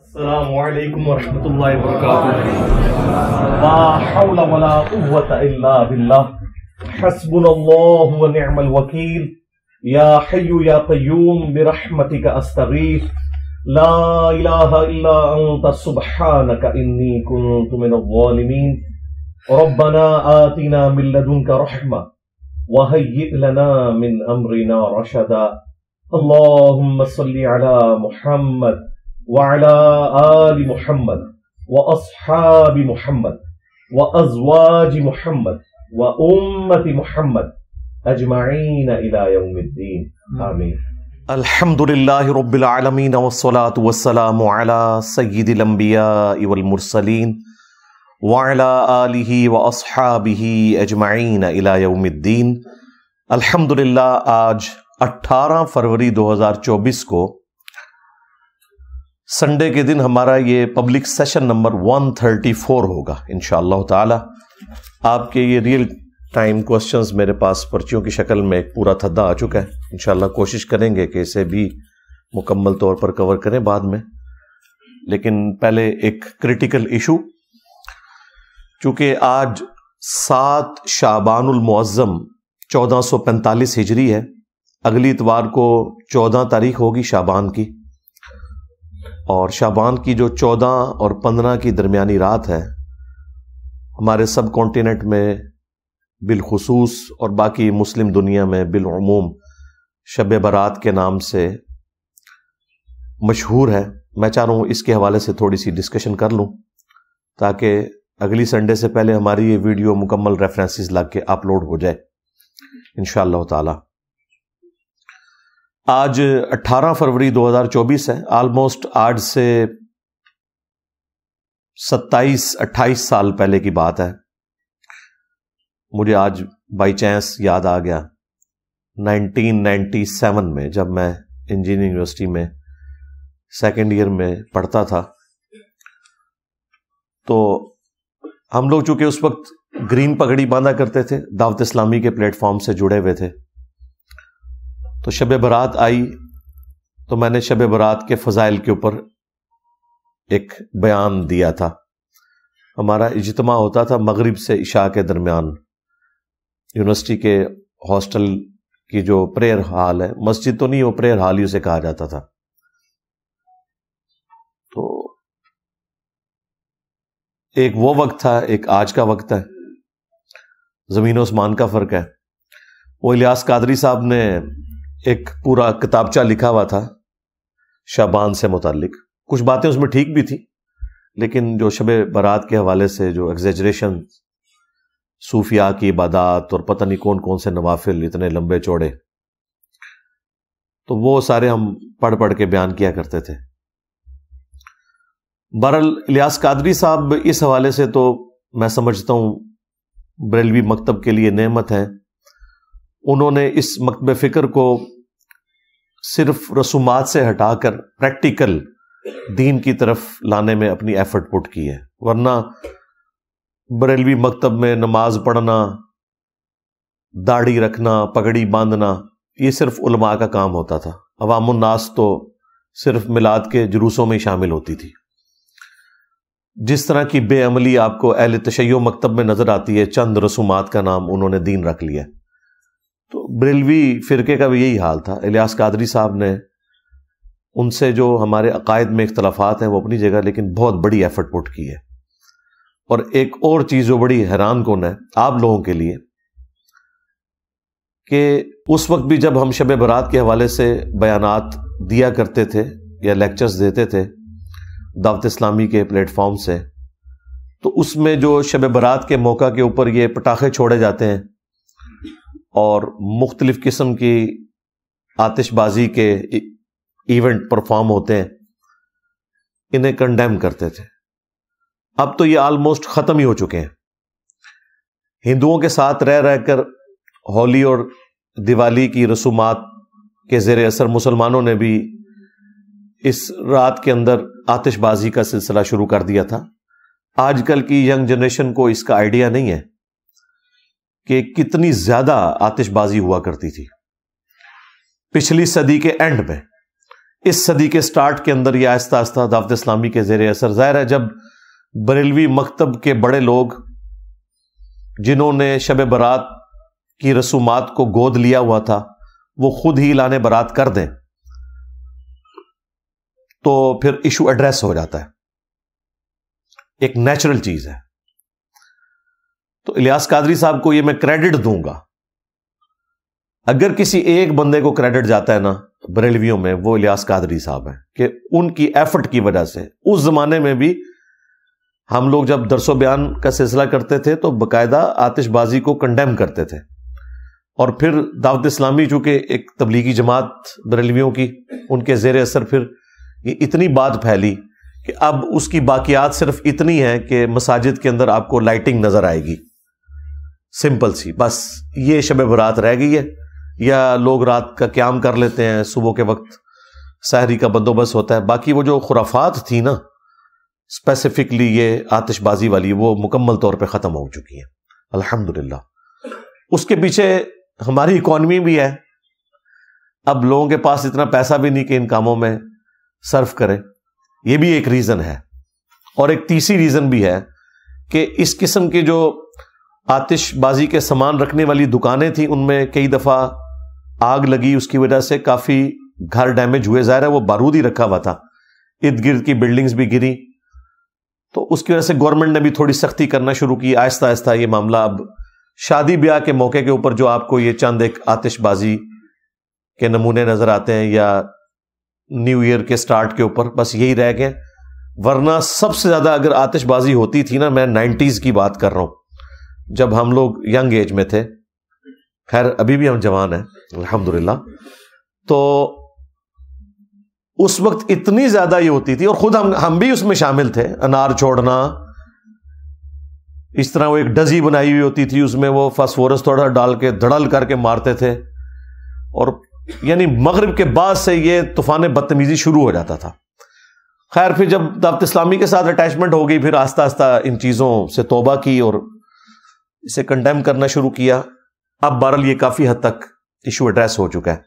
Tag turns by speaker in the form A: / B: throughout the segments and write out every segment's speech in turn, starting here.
A: अल्लाम वरहमल वरक वकील या हयू या कयूम बिरहमति का अस्तगीफ ला इलाहा इल्ला अंत सुबहानक इन्नी कुंतु मिनल ज़ालिमीन रब्बना आतिना मिन लदुनका रहमा व हय्यि लना मिन अम्रिना रशदा अल्लाहुम्मा सल्लि अला मुहम्मद وعلى آل محمد وأصحاب محمد وأزواج محمد وأمة محمد أجمعين إلى يوم الدين آمين الحمد لله رب العالمين والصلاة والسلام على سيد الأنبياء والمرسلين وعلى آله وأصحابه أجمعين إلى يوم الدين الحمد لله آج 18 فروری 2024 کو संडे के दिन हमारा ये पब्लिक सेशन नंबर 134 होगा इन ताला आपके ये रियल टाइम क्वेश्चंस मेरे पास पर्चियों की शक्ल में एक पूरा थद्दा आ चुका है इन कोशिश करेंगे कि इसे भी मुकम्मल तौर पर कवर करें बाद में लेकिन पहले एक क्रिटिकल इशू चूंकि आज सात शाबानमज़म चौदह सौ पैंतालीस हिजरी है अगली इतवार को चौदह तारीख होगी शाबान की और शाबान की जो चौदह और पंद्रह की दरमियानी रात है हमारे सब कॉन्टीनेंट में बिलखसूस और बाकी मुस्लिम दुनिया में बिलूम शब बारात के नाम से मशहूर है मैं चाह रहा हूँ इसके हवाले से थोड़ी सी डिस्कशन कर लूँ ताकि अगली संडे से पहले हमारी ये वीडियो मुकम्मल रेफरेंसेस लग के अपलोड हो जाए इन ताला आज 18 फरवरी 2024 है ऑलमोस्ट आज से 27-28 साल पहले की बात है मुझे आज बाई चांस याद आ गया 1997 में जब मैं इंजीनियरिंग यूनिवर्सिटी में सेकेंड ईयर में पढ़ता था तो हम लोग चूंकि उस वक्त ग्रीन पगड़ी बांधा करते थे दावत इस्लामी के प्लेटफॉर्म से जुड़े हुए थे तो शब बारात आई तो मैंने शब बारात के फ़ज़ाइल के ऊपर एक बयान दिया था हमारा इजतमा होता था मगरिब से इशा के दरमियान यूनिवर्सिटी के हॉस्टल की जो प्रेयर हाल है मस्जिद तो नहीं वो प्रेयर हाल ही उसे कहा जाता था तो एक वो वक्त था एक आज का वक्त है ज़मीन ओस्मान का फ़र्क है वो इलियास कादरी साहब ने एक पूरा किताबचा लिखा हुआ था शाबान से मुतलिक कुछ बातें उसमें ठीक भी थी लेकिन जो शब बारात के हवाले से जो एग्जेजरेशन सूफिया की इबादत और पता नहीं कौन कौन से नवाफिल इतने लंबे चौड़े तो वो सारे हम पढ़ पढ़ के बयान किया करते थे बहरल इलियास कादरी साहब इस हवाले से तो मैं समझता हूँ बरेलवी मकतब के लिए नहमत है उन्होंने इस मकब फ़िक्र को सिर्फ रसूमात से हटाकर प्रैक्टिकल दीन की तरफ लाने में अपनी एफर्ट पुट की है वरना बरेलवी मकतब में नमाज पढ़ना दाढ़ी रखना पगड़ी बांधना ये सिर्फ उलमा का काम होता था अवामनास तो सिर्फ मिलाद के जुलूसों में शामिल होती थी जिस तरह की बेअमली आपको अहल तशैय मकतब में नज़र आती है चंद रसूमात का नाम उन्होंने दीन रख लिया तो बरेलवी फ़िरके का भी यही हाल था इलियास कादरी साहब ने उनसे जो हमारे अकायद में इख्तलाफात हैं वो अपनी जगह लेकिन बहुत बड़ी एफर्ट पुट की है और एक और चीज़ जो बड़ी हैरान कौन है आप लोगों के लिए कि उस वक्त भी जब हम शब बरात के हवाले से बयान दिया करते थे या लेक्चर्स देते थे दावत इस्लामी के प्लेटफॉर्म से तो उसमें जो शब बरात के मौका के ऊपर ये पटाखे छोड़े जाते हैं और मुख्तलिफ़ किस्म की आतिशबाजी के इवेंट परफॉर्म होते हैं इन्हें कंडेम करते थे अब तो ये आलमोस्ट ख़त्म ही हो चुके हैं हिंदुओं के साथ रह रहकर होली और दिवाली की रसूमात के ज़ेर असर मुसलमानों ने भी इस रात के अंदर आतिशबाजी का सिलसिला शुरू कर दिया था आजकल की यंग जनरेशन को इसका आइडिया नहीं है कि कितनी ज्यादा आतिशबाजी हुआ करती थी पिछली सदी के एंड में इस सदी के स्टार्ट के अंदर यह आहिस्ता आहिस्ता दावत इस्लामी के जेर असर जाहिर है जब बरेलवी मकतब के बड़े लोग जिन्होंने शब बारात की रसूमात को गोद लिया हुआ था वो खुद ही लाने बारात कर दें तो फिर इशू एड्रेस हो जाता है एक नेचुरल चीज है तो इलियास कादरी साहब को यह मैं क्रेडिट दूंगा अगर किसी एक बंदे को क्रेडिट जाता है ना तो बरेलवियों में वो इलियास कादरी साहब हैं कि उनकी एफर्ट की वजह से उस जमाने में भी हम लोग जब दरसो बयान का सिलसिला करते थे तो बकायदा आतिशबाजी को कंडेम करते थे और फिर दावत इस्लामी चूंकि एक तबलीगी जमात बरेलवियों की उनके जेर असर फिर ये इतनी बात फैली कि अब उसकी बाकियात सिर्फ इतनी है कि मसाजिद के अंदर आपको लाइटिंग नज़र आएगी सिंपल सी बस ये शब बरात रह गई है या लोग रात का क्याम कर लेते हैं सुबह के वक्त सहरी का बंदोबस्त होता है बाकी वो जो खुराफात थी ना स्पेसिफिकली ये आतिशबाजी वाली वो मुकम्मल तौर पे ख़त्म हो चुकी है अल्हम्दुलिल्लाह उसके पीछे हमारी इकॉनमी भी है अब लोगों के पास इतना पैसा भी नहीं कि इन कामों में सर्व करें ये भी एक रीज़न है और एक तीसरी रीज़न भी है कि इस किस्म के जो आतिशबाजी के सामान रखने वाली दुकानें थी उनमें कई दफ़ा आग लगी उसकी वजह से काफ़ी घर डैमेज हुए ज़ाहिर है वो बारूद ही रखा हुआ था इर्द गिर्द की बिल्डिंग्स भी गिरी तो उसकी वजह से गवर्नमेंट ने भी थोड़ी सख्ती करना शुरू की आहिस्ता आहिस्ता ये मामला अब शादी ब्याह के मौके के ऊपर जो आपको ये चंद एक आतिशबाजी के नमूने नज़र आते हैं या न्यू ईयर के स्टार्ट के ऊपर बस यही रह गए वरना सबसे ज़्यादा अगर आतिशबाजी होती थी ना मैं नाइन्टीज़ की बात कर रहा हूं जब हम लोग यंग एज में थे खैर अभी भी हम जवान हैं अल्हम्दुलिल्लाह तो उस वक्त इतनी ज्यादा ये होती थी और खुद हम हम भी उसमें शामिल थे अनार छोड़ना इस तरह वो एक डजी बनाई हुई होती थी उसमें वो फसफोरस थोड़ा डाल के धड़ल करके मारते थे और यानी मगरब के बाद से ये तूफान बदतमीजी शुरू हो जाता था खैर फिर जब दावत इस्लामी के साथ अटैचमेंट हो गई फिर आस्ता आस्ता इन चीज़ों से तोबा की और इसे कंडेम करना शुरू किया अब बहरल ये काफ़ी हद तक इशू एड्रेस हो चुका है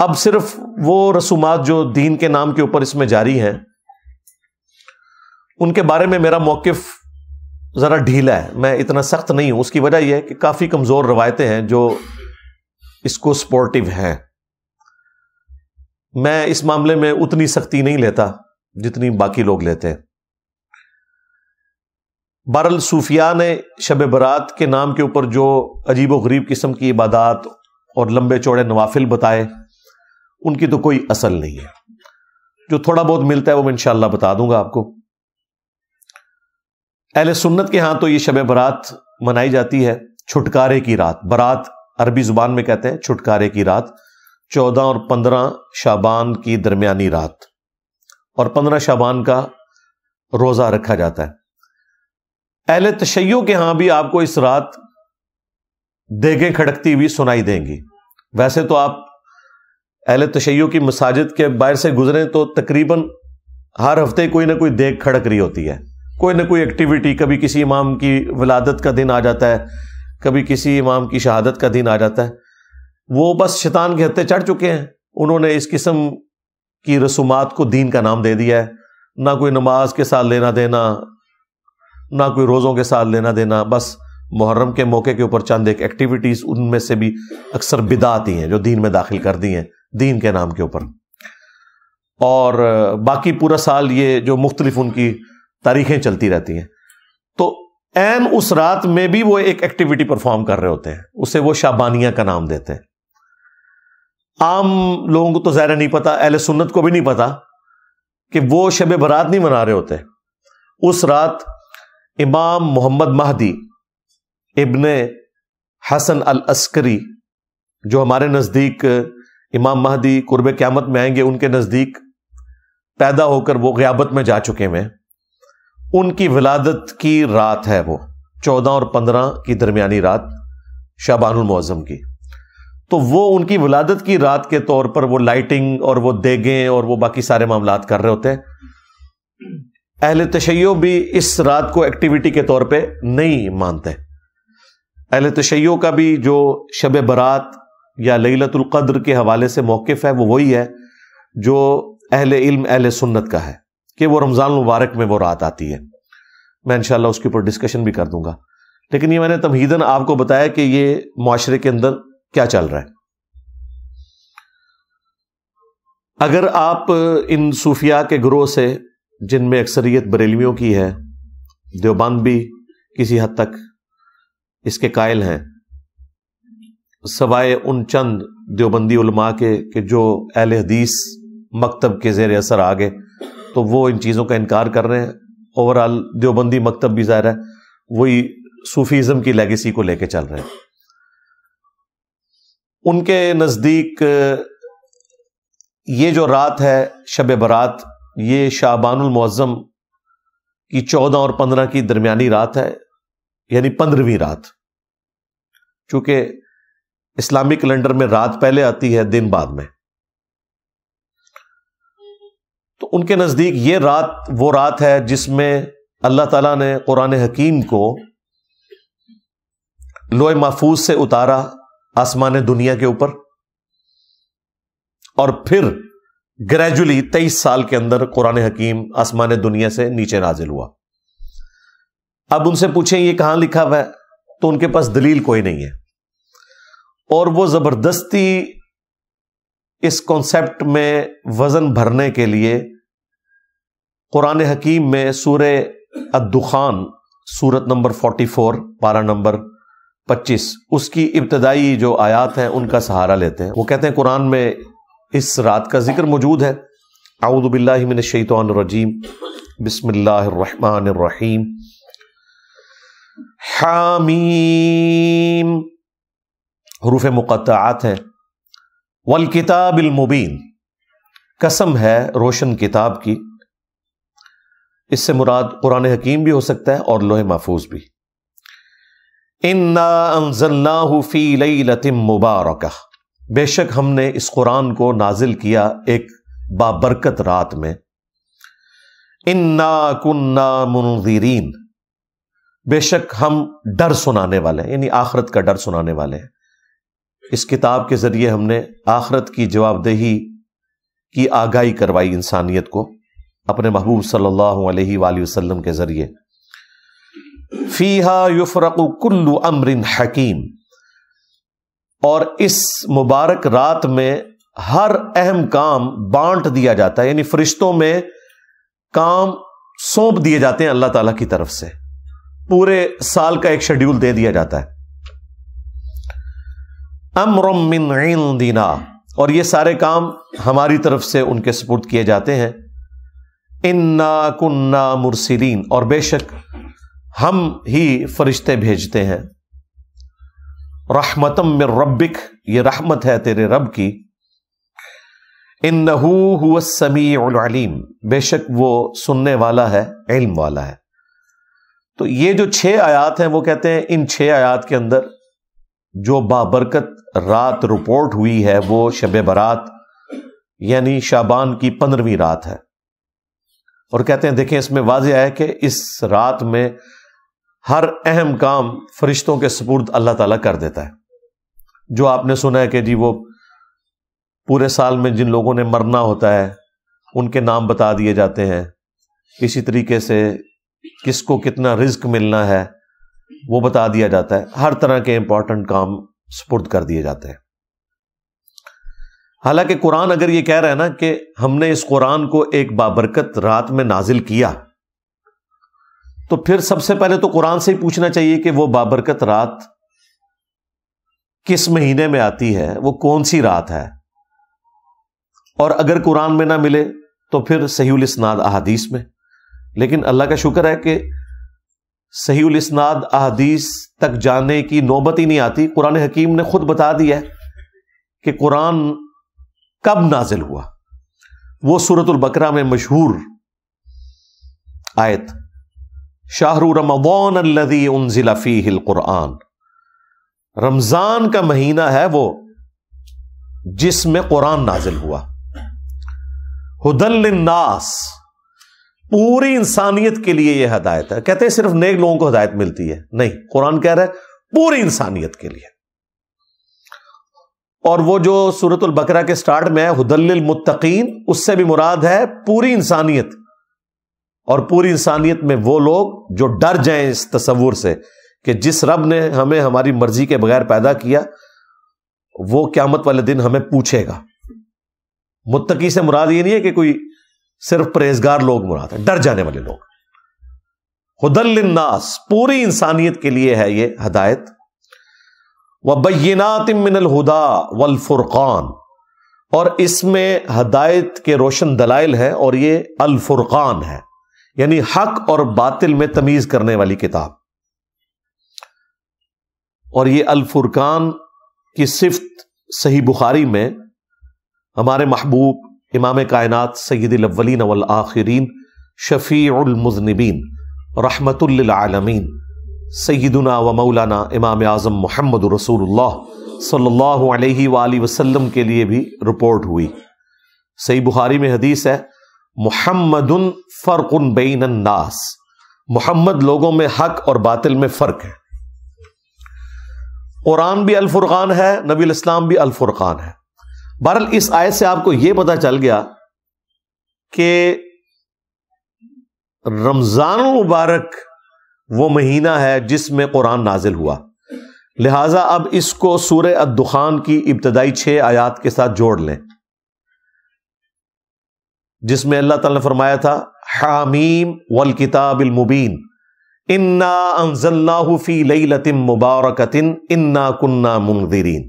A: अब सिर्फ वो रसूमात जो दीन के नाम के ऊपर इसमें जारी हैं उनके बारे में मेरा मौकफ ज़रा ढीला है मैं इतना सख्त नहीं हूं उसकी वजह यह है कि काफ़ी कमज़ोर रवायतें हैं जो इसको सपोर्टिव हैं मैं इस मामले में उतनी सख्ती नहीं लेता जितनी बाकी लोग लेते हैं बरल सूफिया ने शब बरात के नाम के ऊपर जो अजीब व गरीब किस्म की इबादात और लंबे चौड़े नवाफिल बताए उनकी तो कोई असल नहीं है जो थोड़ा बहुत मिलता है वो मैं इनशाला बता दूंगा आपको अहल सुन्नत के यहाँ तो ये शब बरात मनाई जाती है छुटकारे की रात बरात अरबी जुबान में कहते हैं छुटकारे की रात चौदह और पंद्रह शाबान की दरमियानी रात और पंद्रह शाबान का रोज़ा रखा जाता है अहल तशैयों के यहां भी आपको इस रात देगें खड़कती हुई सुनाई देंगी वैसे तो आप अहल तशैयों की मसाजिद के बाहर से गुजरें तो तकरीबन हर हफ्ते कोई ना कोई देख खड़क रही होती है कोई ना कोई एक्टिविटी कभी किसी इमाम की विलादत का दिन आ जाता है कभी किसी इमाम की शहादत का दिन आ जाता है वो बस शैतान के हत्ते चढ़ चुके हैं उन्होंने इस किस्म की रसूमात को दीन का नाम दे दिया है ना कोई नमाज के साथ लेना देना ना कोई रोज़ों के साथ लेना देना बस मुहर्रम के मौके के ऊपर चंद एक एक्टिविटीज़ उनमें से भी अक्सर बिदाती हैं जो दीन में दाखिल कर दी हैं दीन के नाम के ऊपर और बाकी पूरा साल ये जो मुख्तलिफ उनकी तारीखें चलती रहती हैं तो एन उस रात में भी वो एक एक्टिविटी परफॉर्म कर रहे होते हैं उसे वो शाबानिया का नाम देते हैं आम लोगों को तो ज़ाहिर नहीं पता अहल सुन्नत को भी नहीं पता कि वो शब बरात नहीं मना रहे होते उस रात इमाम मोहम्मद महदी इबन हसन अल अस्करी जो हमारे नज़दीक इमाम महदी कुर्ब क़्यामत में आएंगे उनके नज़दीक पैदा होकर वो गयाबत में जा चुके हैं उनकी विलादत की रात है वो चौदह और पंद्रह की दरमियानी रात शाबानमौज़म की तो वो उनकी विलादत की रात के तौर पर वो लाइटिंग और वो देगें और वो बाकी सारे मामला कर रहे होते हैं अहल तशैयों भी इस रात को एक्टिविटी के तौर पे नहीं मानते अहल तशैय का भी जो शब बरात या लतुल्क़द्र के हवाले से मौकफ़ है वो वही है जो अहल इल्म अहल सुन्नत का है कि वो रमज़ान मुबारक में वो रात आती है मैं इनशाला उसके ऊपर डिस्कशन भी कर दूंगा लेकिन ये मैंने तमहीदन आपको बताया कि ये माशरे के अंदर क्या चल रहा है अगर आप इन सूफिया के ग्रोह से जिनमें अक्सरियत बरेलियों की है देवबंद भी किसी हद तक इसके कायल हैं सवाए उन चंद देवबंदी उलमा के कि जो अहल हदीस मकतब के जेर असर आ गए तो वो इन चीज़ों का इनकार कर रहे हैं ओवरऑल देवबंदी मकतब भी ज़ाहिर है वही सूफीज़म की लेगेसी को लेके चल रहे हैं उनके नज़दीक ये जो रात है शब बरात ये शाहबानमौज़म की चौदह और पंद्रह की दरमियानी रात है यानी पंद्रहवीं रात चूंकि इस्लामिक कैलेंडर में रात पहले आती है दिन बाद में तो उनके नज़दीक ये रात वो रात है जिसमें अल्लाह ताला ने कुरान हकीम को लोए महफूज से उतारा आसमान दुनिया के ऊपर और फिर ग्रेजुअली तेईस साल के अंदर कुरान हकीम आसमान दुनिया से नीचे नाजिल हुआ अब उनसे पूछे ये कहां लिखा हुआ है तो उनके पास दलील कोई नहीं है और वो जबरदस्ती इस कॉन्सेप्ट में वजन भरने के लिए कुरान हकीम में सूर अदुखान सूरत नंबर 44 पारा नंबर 25 उसकी इब्तदाई जो आयात हैं उनका सहारा लेते हैं वो कहते हैं कुरान में इस रात का जिक्र मौजूद है आउदबिल्लामिन शैतरजीम बसमीम हामीम हरूफ मुक़ात हैं वल किताबिलमुबीन कसम है रोशन किताब की इससे मुराद कुरान हकीम भी हो सकता है और लोहे महफूज भी इन्ना मुबारक बेशक हमने इस कुरान को नाजिल किया एक बाबरकत रात में इन्ना कुन्ना मुनजीरीन बेशक हम डर सुनाने वाले हैं यानी आखरत का डर सुनाने वाले हैं इस किताब के जरिए हमने आखरत की जवाबदेही की आगाही करवाई इंसानियत को अपने महबूब सल्लल्लाहु अलैहि वसल्लम के जरिए फीहा युफरक कुल्लु अमरिन हकीम और इस मुबारक रात में हर अहम काम बांट दिया जाता है यानी फरिश्तों में काम सौंप दिए जाते हैं अल्लाह ताला की तरफ से पूरे साल का एक शेड्यूल दे दिया जाता है अमर दीना और ये सारे काम हमारी तरफ से उनके सपोर्ट किए जाते हैं इन्ना कुन्ना मुरसिलीन और बेशक हम ही फरिश्ते भेजते हैं रहमतम में रब्बिक ये रहमत है तेरे रब की इन नहू समी अलीम बेशक वो सुनने वाला है इल्म वाला है तो ये जो छह आयात हैं वो कहते हैं इन छह आयात के अंदर जो बाबरकत रात रिपोर्ट हुई है वो शब बरात यानी शाबान की पंद्रहवीं रात है और कहते हैं देखें इसमें वाजह है कि इस रात में हर अहम काम फरिश्तों के सपूर्द अल्लाह ताला कर देता है जो आपने सुना है कि जी वो पूरे साल में जिन लोगों ने मरना होता है उनके नाम बता दिए जाते हैं इसी तरीके से किसको कितना रिस्क मिलना है वो बता दिया जाता है हर तरह के इंपॉर्टेंट काम सपुर्द कर दिए जाते हैं हालांकि कुरान अगर ये कह रहा है ना कि हमने इस कुरान को एक बाबरकत रात में नाजिल किया तो फिर सबसे पहले तो कुरान से ही पूछना चाहिए कि वो बाबरकत रात किस महीने में आती है वो कौन सी रात है और अगर कुरान में ना मिले तो फिर सहीउल इसनाद अहादीस में लेकिन अल्लाह का शुक्र है कि सहीउल इसनाद अहादीस तक जाने की नौबत ही नहीं आती कुरान हकीम ने खुद बता दिया है कि कुरान कब नाजिल हुआ वो सूरतुल बकरा में मशहूर आयत शाहरु रमदान अल्लदी उनजिला फ़ीहिल कुरान रमज़ान का महीना है वो जिसमें कुरान नाजिल हुआ हुदल्लिन्नास पूरी इंसानियत के लिए यह हदायत है कहते हैं सिर्फ नेक लोगों को हदायत मिलती है नहीं कुरान कह रहा है पूरी इंसानियत के लिए और वो जो सूरत बकरा के स्टार्ट में है हुदल्लिल मुत्तकीन उससे भी मुराद है पूरी इंसानियत और पूरी इंसानियत में वो लोग जो डर जाए इस तस्वूर से कि जिस रब ने हमें हमारी मर्जी के बगैर पैदा किया वो क्यामत वाले दिन हमें पूछेगा मुत्तकी से मुराद ये नहीं है कि कोई सिर्फ परहेजगार लोग मुराद है डर जाने वाले लोग हुदल्लिन्नास पूरी इंसानियत के लिए है ये हदायत व बैनात मिनल हुदा वल फुरकान और इसमें हदायत के रोशन दलाइल है और ये अल फुरकान है यानी हक और बातिल में तमीज करने वाली किताब और ये अल्फुरकान की सिफत सही बुखारी में हमारे महबूब इमाम कायनात सैद अव्वलिन वल आखिरीन शफ़ीमजनबीन रहमतुल्लामीन सईदना व मौलाना इमाम आज़म मोहम्मद रसूल सल्ला वसलम के लिए भी रिपोर्ट हुई सही बुखारी में हदीस है मोहम्मद फर्क उन बेन नास मोहम्मद लोगों में हक और बातिल में फ़र्क है कुरान भी अलफुर्क़ान है नबी इस्लाम भी अलफुर्क़ान है बहरल इस आयत से आपको यह पता चल गया कि रमज़ान मुबारक वो महीना है जिसमें कुरान नाजिल हुआ लिहाजा अब इसको सूर्य अदुखान की इब्तदाई छः आयात के साथ जोड़ लें जिसमें अल्लाह ताला ने फरमाया था हामीम वल किताबिल मुबीन इन्ना अनजल्लाफी लई लतिम मुबारकतिन इन्ना कुन्ना मुनदरीन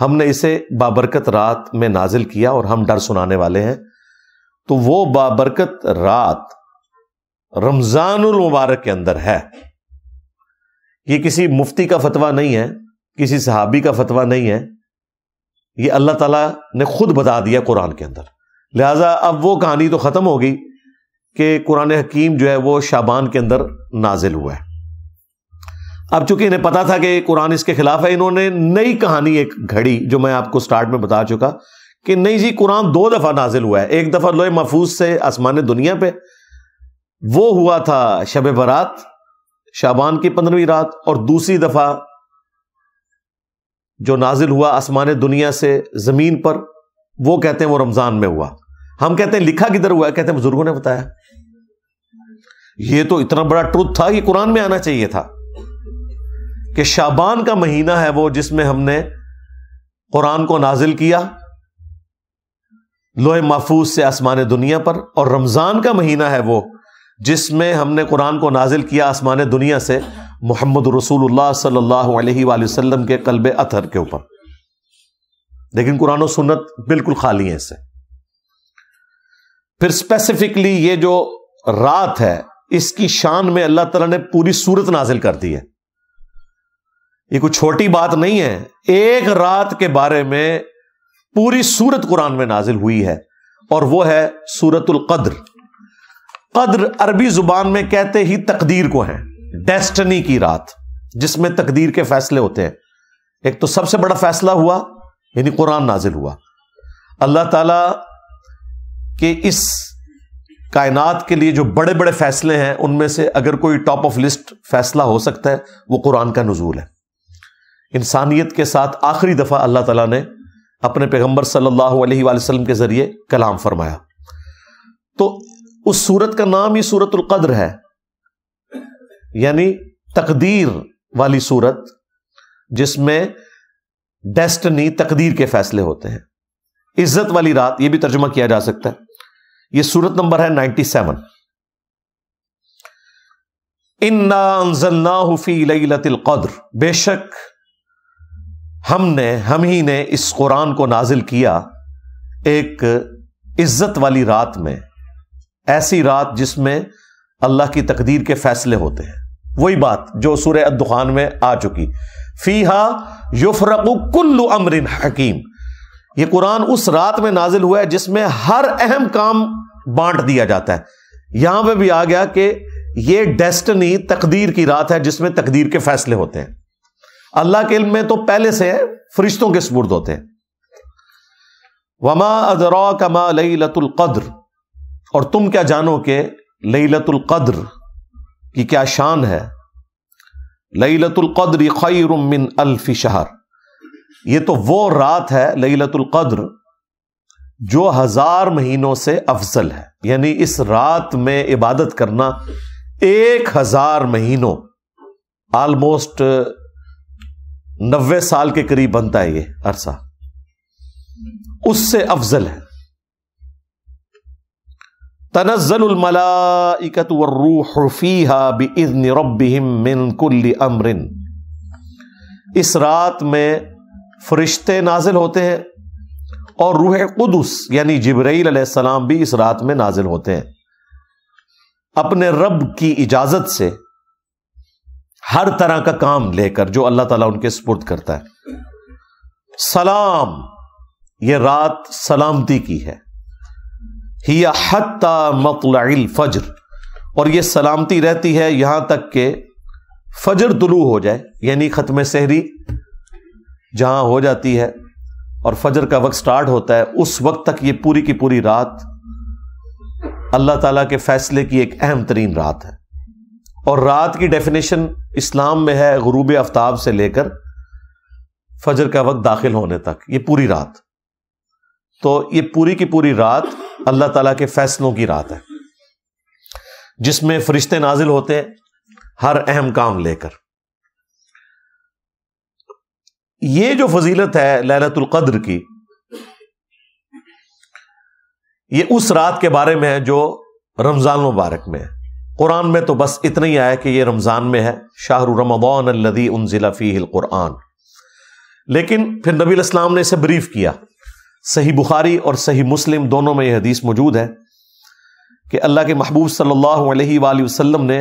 A: हमने इसे बाबरकत रात में नाजिल किया और हम डर सुनाने वाले हैं तो वो बाबरकत रात रमजानुल मुबारक के अंदर है ये किसी मुफ्ती का फतवा नहीं है किसी सहाबी का फतवा नहीं है ये अल्लाह ताला ने खुद बता दिया कुरान के अंदर लिहाजा अब वो कहानी तो ख़त्म हो गई कि कुरान हकीम जो है वो शाबान के अंदर नाजिल हुआ है अब चूंकि इन्हें पता था कि कुरान इसके खिलाफ है इन्होंने नई कहानी एक घड़ी जो मैं आपको स्टार्ट में बता चुका कि नहीं जी कुरान दो दफ़ा नाजिल हुआ है एक दफ़ा लोहे महफूज से आसमान दुनिया पे वो हुआ था शब बरात शाबान की पंद्रहवीं रात और दूसरी दफ़ा जो नाजिल हुआ आसमान दुनिया से ज़मीन पर वो कहते हैं वो रमज़ान में हुआ हम कहते हैं लिखा किधर हुआ कहते हैं बुजुर्गों ने बताया ये तो इतना बड़ा ट्रुथ था कि कुरान में आना चाहिए था कि शाबान का महीना है वो जिसमें हमने कुरान को नाजिल किया लोहे महफूज से आसमान दुनिया पर और रमजान का महीना है वो जिसमें हमने कुरान को नाजिल किया आसमान दुनिया से मोहम्मद रसूलुल्लाह सल्लल्लाहु अलैहि वसल्लम के कलब अथर के ऊपर लेकिन कुरान सुनत सुन्नत बिल्कुल खाली है इससे फिर स्पेसिफिकली ये जो रात है इसकी शान में अल्लाह तला ने पूरी सूरत नाजिल कर दी है ये कोई छोटी बात नहीं है एक रात के बारे में पूरी सूरत कुरान में नाजिल हुई है और वो है सूरतुल कद्र कद्र अरबी जुबान में कहते ही तकदीर को है डेस्टनी की रात जिसमें तकदीर के फैसले होते हैं एक तो सबसे बड़ा फैसला हुआ यानी कुरान नाजिल हुआ अल्लाह ताला कि इस कायनात के लिए जो बड़े बड़े फैसले हैं उनमें से अगर कोई टॉप ऑफ लिस्ट फैसला हो सकता है वो कुरान का नजूल है इंसानियत के साथ आखिरी दफ़ा अल्लाह तला ने अपने पैगम्बर सल्लल्लाहु अलैहि के ज़रिए कलाम फरमाया तो उस सूरत का नाम ही सूरत है यानी तकदीर वाली सूरत जिसमें डेस्टनी तकदीर के फैसले होते हैं इज्जत वाली रात यह भी तर्जमा किया जा सकता है ये सूरत नंबर है 97 सेवन कद्र बेशक हमने हम ही ने इस कुरान को नाजिल किया एक इज्जत वाली रात में ऐसी रात जिसमें अल्लाह की तकदीर के फैसले होते हैं वही बात जो सूर्य अद्दुखान में आ चुकी फी फीहा युफरकु कुल्लु अमरिन हकीम ये कुरान उस रात में नाजिल हुआ है जिसमें हर अहम काम बांट दिया जाता है यहां पे भी आ गया कि ये डेस्टनी तकदीर की रात है जिसमें तकदीर के फैसले होते हैं अल्लाह के इल्म में तो पहले से फरिश्तों के सपुर्द होते हैं वमा अदरा कमा लई लतुल्कद्र और तुम क्या जानो के लई लतुल्कद्र की क्या शान है लई लतुल्कद्र खैर मिन अल्फी शहर ये तो वो रात है लईलतुल कद्र जो हजार महीनों से अफजल है यानी इस रात में इबादत करना एक हजार महीनों ऑलमोस्ट नब्बे साल के करीब बनता है ये अरसा उससे अफजल है तनजल रूहफीहा बिजन रबिन कुल्ली अमरिन इस रात में फरिश्ते नाजिल होते हैं और रूह कुदस यानी जबरील सलाम भी इस रात में नाजिल होते हैं अपने रब की इजाजत से हर तरह का काम लेकर जो अल्लाह ताला उनके स्पुर्द करता है सलाम ये रात सलामती की है ही हत्ता मतल फजर और ये सलामती रहती है यहां तक के फजर तुलू हो जाए यानी खत्म सहरी जहाँ हो जाती है और फजर का वक्त स्टार्ट होता है उस वक्त तक ये पूरी की पूरी रात अल्लाह ताला के फैसले की एक अहम तरीन रात है और रात की डेफिनेशन इस्लाम में है गुरूब आफ्ताब से लेकर फजर का वक्त दाखिल होने तक ये पूरी रात तो ये पूरी की पूरी रात अल्लाह ताला के फैसलों की रात है जिसमें फरिश्ते नाजिल होते हैं हर अहम काम लेकर ये जो फजीलत है ललतुल कद्र की ये उस रात के बारे में है जो रमज़ान मुबारक में है कुरान में तो बस इतना ही आया कि ये रमज़ान में है शाहर रमदान अल्लदी उन क़ुरान लेकिन फिर नबी इस्लाम ने इसे ब्रीफ किया सही बुखारी और सही मुस्लिम दोनों में यह हदीस मौजूद है कि अल्लाह के महबूब सल्लल्लाहु अलैहि वसल्लम ने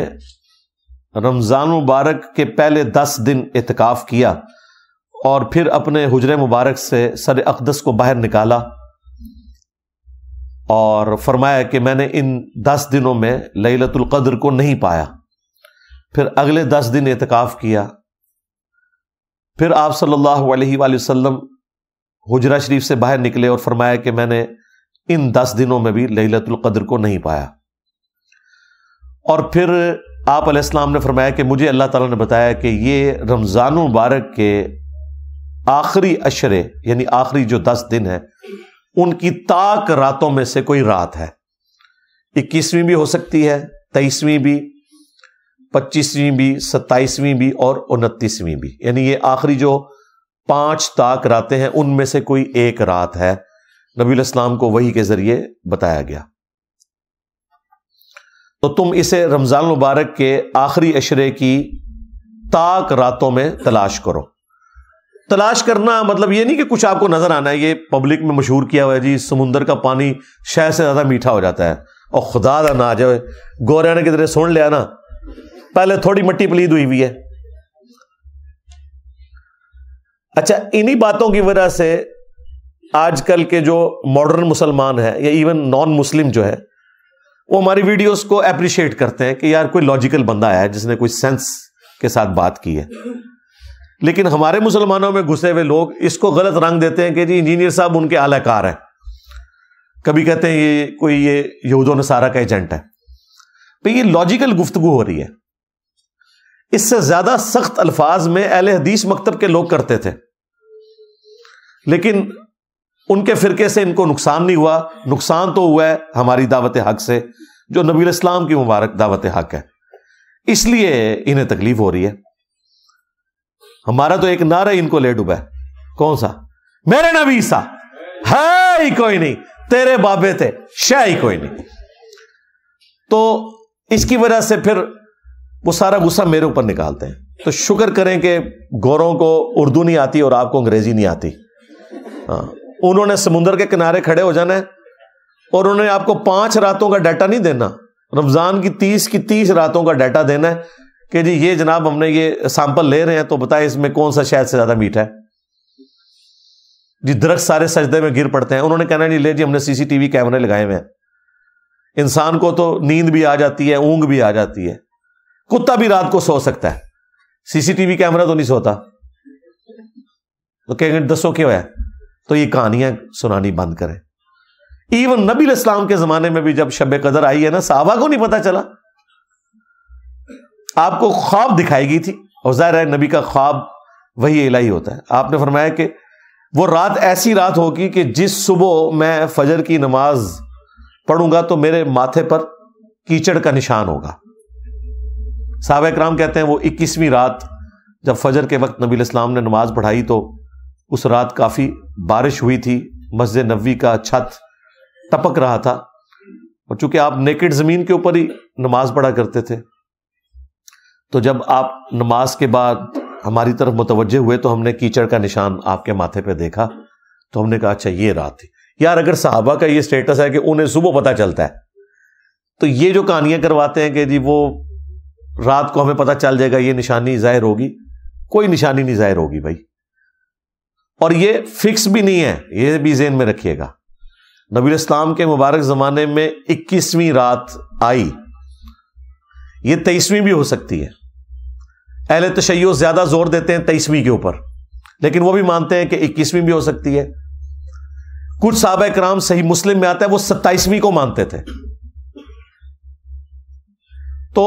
A: रमज़ान मुबारक के पहले दस दिन इतिकाफ किया और फिर अपने हजर मुबारक से सर अकदस को बाहर निकाला और फरमाया कि मैंने इन दस दिनों में ललतुल्क़द्र को नहीं पाया फिर अगले दस दिन एतकाफ़ किया फिर आप सल्लल्लाहु अलैहि वसल्लम हजरा शरीफ से बाहर निकले और फरमाया कि मैंने इन दस दिनों में भी ललतुल्क़द्र को नहीं पाया और फिर आप ने फरमाया कि मुझे अल्लाह ताला ने बताया कि ये रमज़ान मुबारक के आखिरी अशरे यानी आखिरी जो दस दिन है उनकी ताक रातों में से कोई रात है इक्कीसवीं भी हो सकती है तेईसवीं भी पच्चीसवीं भी सत्ताईसवीं भी और उनतीसवीं भी यानी ये आखिरी जो पांच ताक रातें हैं उनमें से कोई एक रात है नबी इस्लाम को वही के जरिए बताया गया तो तुम इसे रमजान मुबारक के आखिरी अशरे की ताक रातों में तलाश करो तलाश करना मतलब ये नहीं कि कुछ आपको नजर आना है ये पब्लिक में मशहूर किया हुआ है जी समुंदर का पानी शहर से ज्यादा मीठा हो जाता है और खुदा का ना जाए गोरिया ने किधरे सुन लिया ना पहले थोड़ी मट्टी पलीद हुई हुई है अच्छा इन्हीं बातों की वजह से आजकल के जो मॉडर्न मुसलमान है या इवन नॉन मुस्लिम जो है वो हमारी वीडियोस को अप्रिशिएट करते हैं कि यार कोई लॉजिकल बंदा है जिसने कोई सेंस के साथ बात की है लेकिन हमारे मुसलमानों में घुसे हुए लोग इसको गलत रंग देते हैं कि जी इंजीनियर साहब उनके आलाकार हैं कभी कहते हैं ये कोई ये यहूदो नसारा का एजेंट है तो ये लॉजिकल गुफ्तगु हो रही है इससे ज्यादा सख्त अल्फाज में अहल हदीस मकतब के लोग करते थे लेकिन उनके फिरके से इनको नुकसान नहीं हुआ नुकसान तो हुआ है हमारी दावत हक से जो नबी इस्लाम की मुबारक दावत हक है इसलिए इन्हें तकलीफ हो रही है हमारा तो एक नारा इनको ले डूबा है कौन सा मेरे नबी सा है ही कोई नहीं तेरे बाबे थे शह ही कोई नहीं तो इसकी वजह से फिर वो सारा गुस्सा मेरे ऊपर निकालते हैं तो शुक्र करें कि गौरों को उर्दू नहीं आती और आपको अंग्रेजी नहीं आती हाँ उन्होंने समुंदर के किनारे खड़े हो जाना है और उन्होंने आपको पांच रातों का डाटा नहीं देना रमजान की तीस की तीस रातों का डाटा देना है कि जी ये जनाब हमने ये सैंपल ले रहे हैं तो बताए इसमें कौन सा शहद से ज्यादा मीठा है जी दरख्त सारे सजदे में गिर पड़ते हैं उन्होंने कहना नहीं ले जी हमने सीसीटीवी कैमरे लगाए हुए हैं इंसान को तो नींद भी आ जाती है ऊंग भी आ जाती है कुत्ता भी रात को सो सकता है सीसीटीवी कैमरा तो नहीं सोता तो कह दसो क्यों है तो ये कहानियां सुनानी बंद करें इवन नबी इस्लाम के जमाने में भी जब शब कदर आई है ना साहबा को नहीं पता चला आपको ख्वाब दिखाई गई थी और जाहिर है नबी का ख्वाब वही इलाही होता है आपने फरमाया कि वो रात ऐसी रात होगी कि जिस सुबह मैं फजर की नमाज पढ़ूंगा तो मेरे माथे पर कीचड़ का निशान होगा साहब कराम कहते हैं वो इक्कीसवीं रात जब फजर के वक्त नबी इस्लाम ने नमाज पढ़ाई तो उस रात काफ़ी बारिश हुई थी मस्जिद नबी का छत टपक रहा था और चूंकि आप नेकेड ज़मीन के ऊपर ही नमाज पढ़ा करते थे तो जब आप नमाज के बाद हमारी तरफ मुतवजह हुए तो हमने कीचड़ का निशान आपके माथे पे देखा तो हमने कहा अच्छा ये रात थी यार अगर साहबा का ये स्टेटस है कि उन्हें सुबह पता चलता है तो ये जो कहानियां करवाते हैं कि जी वो रात को हमें पता चल जाएगा ये निशानी जाहिर होगी कोई निशानी नहीं जाहिर होगी भाई और ये फिक्स भी नहीं है ये भी जेन में रखिएगा नबी इस्लाम के मुबारक ज़माने में इक्कीसवीं रात आई ये तेईसवीं भी हो सकती है अहल तशैय ज्यादा जोर देते हैं तेईसवीं के ऊपर लेकिन वो भी मानते हैं कि इक्कीसवीं भी हो सकती है कुछ साहब कराम सही मुस्लिम में आता है वो सत्ताईसवीं को मानते थे तो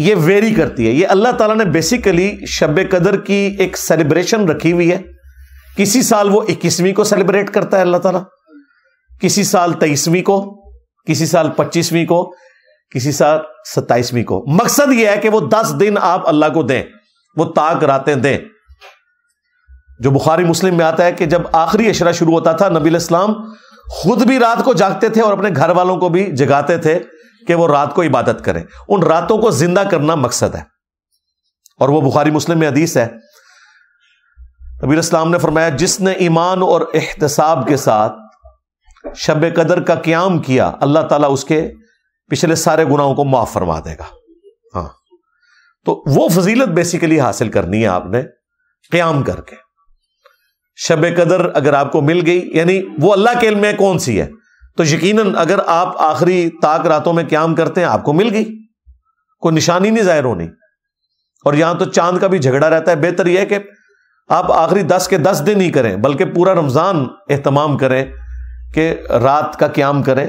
A: ये वेरी करती है ये अल्लाह ताला ने बेसिकली शब कदर की एक सेलिब्रेशन रखी हुई है किसी साल वो इक्कीसवीं को सेलिब्रेट करता है अल्लाह ताला किसी साल तेईसवीं को किसी साल पच्चीसवीं को किसी साल सत्ताईसवीं को मकसद यह है कि वो दस दिन आप अल्लाह को दें वो ताक रातें दें जो बुखारी मुस्लिम में आता है कि जब आखिरी अशरा शुरू होता था नबी इस्लाम खुद भी रात को जागते थे और अपने घर वालों को भी जगाते थे कि वो रात को इबादत करें उन रातों को जिंदा करना मकसद है और वो बुखारी मुस्लिम में हदीस है नबी इस्लाम ने फरमाया जिसने ईमान और एहतसाब के साथ शब कदर का क्याम किया अल्लाह तला उसके पिछले सारे गुनाहों को माफ फरमा देगा हाँ तो वो फजीलत बेसिकली हासिल करनी है आपने क्याम करके शब कदर अगर आपको मिल गई यानी वो अल्लाह के इल्म में कौन सी है तो यकीन अगर आप आखिरी ताक रातों में क्याम करते हैं आपको मिल गई कोई निशानी नहीं जाहिर होनी और यहां तो चांद का भी झगड़ा रहता है बेहतर यह कि आप आखिरी दस के दस दिन ही करें बल्कि पूरा रमजान एहतमाम करें कि रात का क्याम करें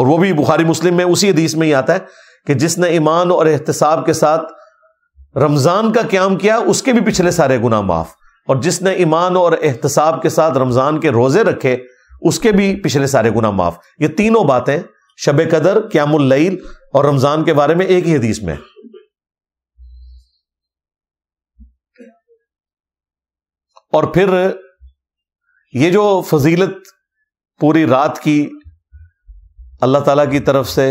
A: और वो भी बुखारी मुस्लिम में उसी हदीस में ही आता है कि जिसने ईमान और एहतसाब के साथ रमजान का क्याम किया उसके भी पिछले सारे गुना माफ और जिसने ईमान और एहतसाब के साथ रमजान के रोजे रखे उसके भी पिछले सारे गुना माफ ये तीनों बातें शब कदर क्यामुल्लईल और रमजान के बारे में एक ही हदीस में और फिर ये जो फजीलत पूरी रात की अल्लाह ताला की तरफ से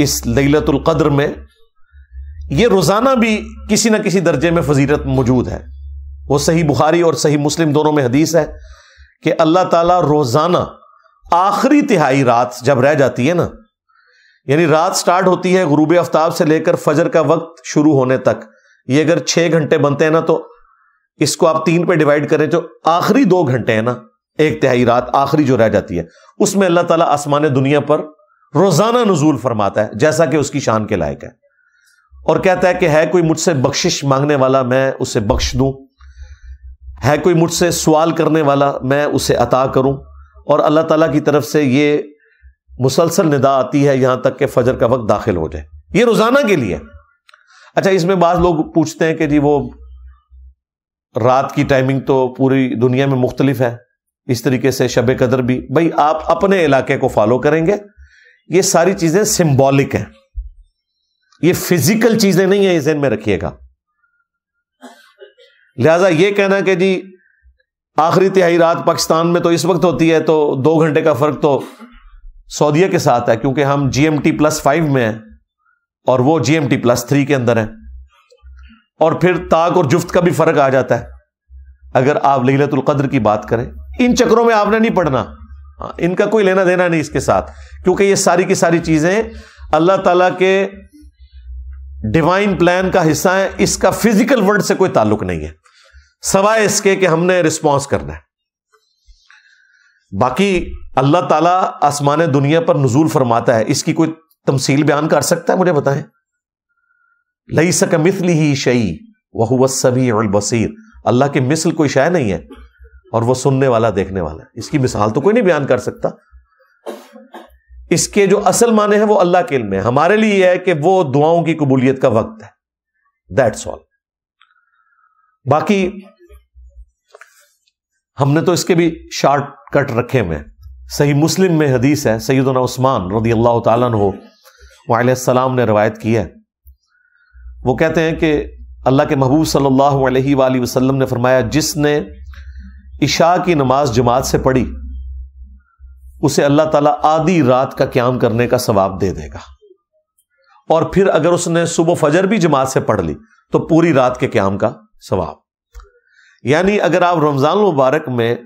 A: इस लैलतुल कद्र में ये रोजाना भी किसी ना किसी दर्जे में फजीरत मौजूद है वो सही बुखारी और सही मुस्लिम दोनों में हदीस है कि अल्लाह ताला रोजाना आखिरी तिहाई रात जब रह जाती है ना यानी रात स्टार्ट होती है गुरूब आफ्ताब से लेकर फजर का वक्त शुरू होने तक ये अगर छह घंटे बनते हैं ना तो इसको आप तीन पे डिवाइड करें जो तो आखिरी दो घंटे हैं ना एक तिहाई रात आखिरी जो रह जाती है उसमें अल्लाह ताला आसमान दुनिया पर रोजाना नजूल फरमाता है जैसा कि उसकी शान के लायक है और कहता है कि है कोई मुझसे बख्शिश मांगने वाला मैं उसे बख्श दूं है कोई मुझसे सवाल करने वाला मैं उसे अता करूं और अल्लाह ताला की तरफ से ये मुसलसल निदा आती है यहां तक कि फजर का वक्त दाखिल हो जाए ये रोजाना के लिए अच्छा इसमें बाद लोग पूछते हैं कि जी वो रात की टाइमिंग तो पूरी दुनिया में मुख्तलिफ है इस तरीके से शब कदर भी भाई आप अपने इलाके को फॉलो करेंगे ये सारी चीजें सिम्बॉलिक हैं ये फिजिकल चीजें नहीं है ये जहन में रखिएगा लिहाजा ये कहना कि जी आखिरी तिहाई रात पाकिस्तान में तो इस वक्त होती है तो दो घंटे का फर्क तो सऊदीया के साथ है क्योंकि हम जीएमटी प्लस फाइव में हैं और वो टी प्लस थ्री के अंदर है और फिर ताक और जुफ्त का भी फर्क आ जाता है अगर आप लहलतुल कद्र की बात करें इन चक्रों में आपने नहीं पढ़ना हाँ, इनका कोई लेना देना नहीं इसके साथ क्योंकि ये सारी की सारी चीजें अल्लाह ताला के डिवाइन प्लान का हिस्सा है इसका फिजिकल वर्ल्ड से कोई ताल्लुक नहीं है सवाए इसके कि हमने रिस्पॉन्स करना है बाकी अल्लाह ताला आसमान दुनिया पर नजूल फरमाता है इसकी कोई तमसील बयान कर सकता है मुझे बताएं लई सक मिसल ही शई वह सभी बसीर अल्लाह के मिसल कोई शाय नहीं है और वह सुनने वाला देखने वाला इसकी मिसाल तो कोई नहीं बयान कर सकता इसके जो असल माने हैं वो अल्लाह के इल्म है हमारे लिए है कि वो दुआओं की कबूलियत का वक्त है दैट्स ऑल बाकी हमने तो इसके भी शार्ट कट रखे हुए सही मुस्लिम में हदीस है सैदना उस्मान रदी अल्लाह तसलाम ने रवायत की है वो कहते हैं कि अल्लाह के महबूब सल्लल्लाहु अलैहि ने फरमाया जिसने इशा की नमाज जमात से पढ़ी उसे अल्लाह ताला आधी रात का क्याम करने का सवाब दे देगा और फिर अगर उसने सुबह फजर भी जमात से पढ़ ली तो पूरी रात के क्याम का सवाब यानी अगर आप रमजान मुबारक में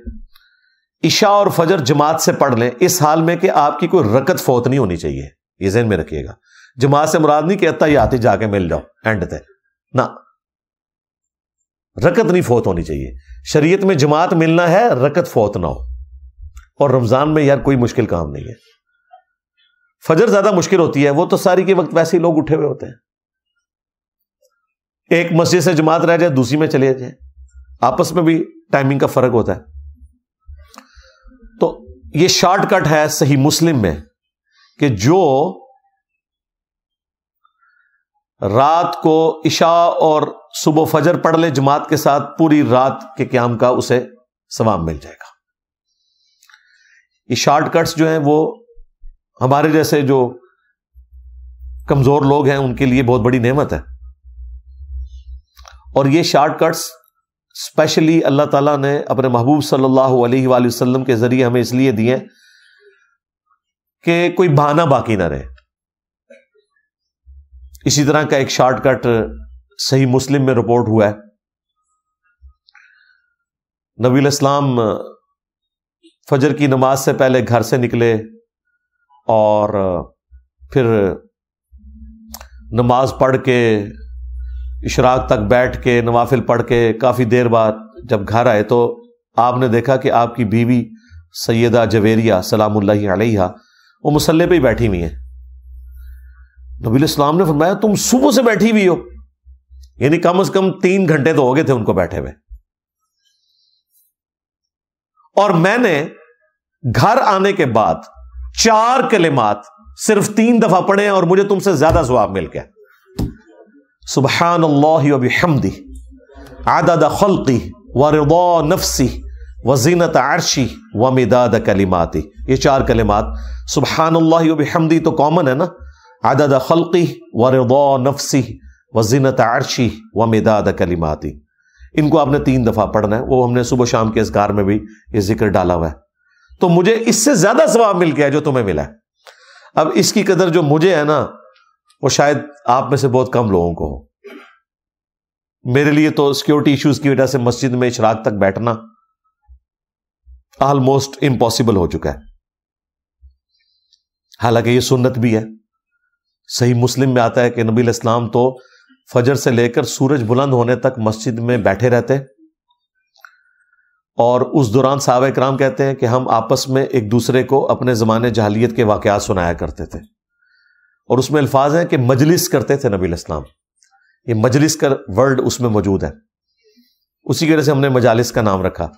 A: ईशा और फजर जमात से पढ़ लें इस हाल में कि आपकी कोई रकत फौत नहीं होनी चाहिए ये जहन में रखिएगा जमात से मुराद नहीं कहता ही आते जाके मिल जाओ एंड थे ना रकत नहीं फौत होनी चाहिए शरीयत में जमात मिलना है रकत फौत ना हो और रमज़ान में यार कोई मुश्किल काम नहीं है फजर ज्यादा मुश्किल होती है वो तो सारी के वक्त वैसे ही लोग उठे हुए होते हैं एक मस्जिद से जमात रह जाए दूसरी में चले जाए आपस में भी टाइमिंग का फर्क होता है तो ये शॉर्टकट है सही मुस्लिम में कि जो रात को इशा और सुबह फजर पढ़ ले जमात के साथ पूरी रात के क्याम का उसे सवाब मिल जाएगा ये शॉर्टकट्स जो हैं वो हमारे जैसे जो कमजोर लोग हैं उनके लिए बहुत बड़ी नेमत है और ये शॉर्टकट्स स्पेशली अल्लाह ताला ने अपने महबूब सल्लल्लाहु अलैहि वसल्लम के ज़रिए हमें इसलिए दिए कि कोई बहाना बाकी ना रहे इसी तरह का एक शॉर्टकट सही मुस्लिम में रिपोर्ट हुआ है नबील इस्लाम फजर की नमाज से पहले घर से निकले और फिर नमाज पढ़ के इशराक तक बैठ के नवाफिल पढ़ के काफ़ी देर बाद जब घर आए तो आपने देखा कि आपकी बीवी सैदा जवेरिया सलाम अलैहा वो मसल्ले पे ही बैठी हुई हैं नबी इस्लाम ने फरमाया तुम सुबह से बैठी हुई हो यानी कम से कम तीन घंटे तो हो गए थे उनको बैठे हुए और मैंने घर आने के बाद चार कलिमात सिर्फ तीन दफा पढ़े और मुझे तुमसे ज्यादा जवाब मिल गया सुबहान हमदी आदाद खलती व रिदा नफसी व जीनत आरशी व मिदाद कलिमाती ये चार कलिमात सुबहान हमदी तो कॉमन है ना आदाद खलती व रिदा नफसी व जीनत आरशी व मिदाद कलिमाती इनको आपने तीन दफा पढ़ना है वो हमने सुबह शाम के इस कार में भी ये जिक्र डाला हुआ है तो मुझे इससे ज्यादा सवाब मिल गया जो तुम्हें मिला अब इसकी कदर जो मुझे है ना वो शायद आप में से बहुत कम लोगों को हो मेरे लिए तो सिक्योरिटी इश्यूज की वजह से मस्जिद में इशराक तक बैठना ऑलमोस्ट इंपॉसिबल हो चुका है हालांकि ये सुन्नत भी है सही मुस्लिम में आता है कि नबी इस्लाम तो फजर से लेकर सूरज बुलंद होने तक मस्जिद में बैठे रहते और उस दौरान साहब कराम कहते हैं कि हम आपस में एक दूसरे को अपने ज़माने जहलीत के वाक़ात सुनाया करते थे और उसमें अल्फाज हैं कि मजलिस करते थे नबी इस्लाम ये मजलिस का वर्ड उसमें मौजूद है उसी की वजह से हमने मजालिस का नाम रखा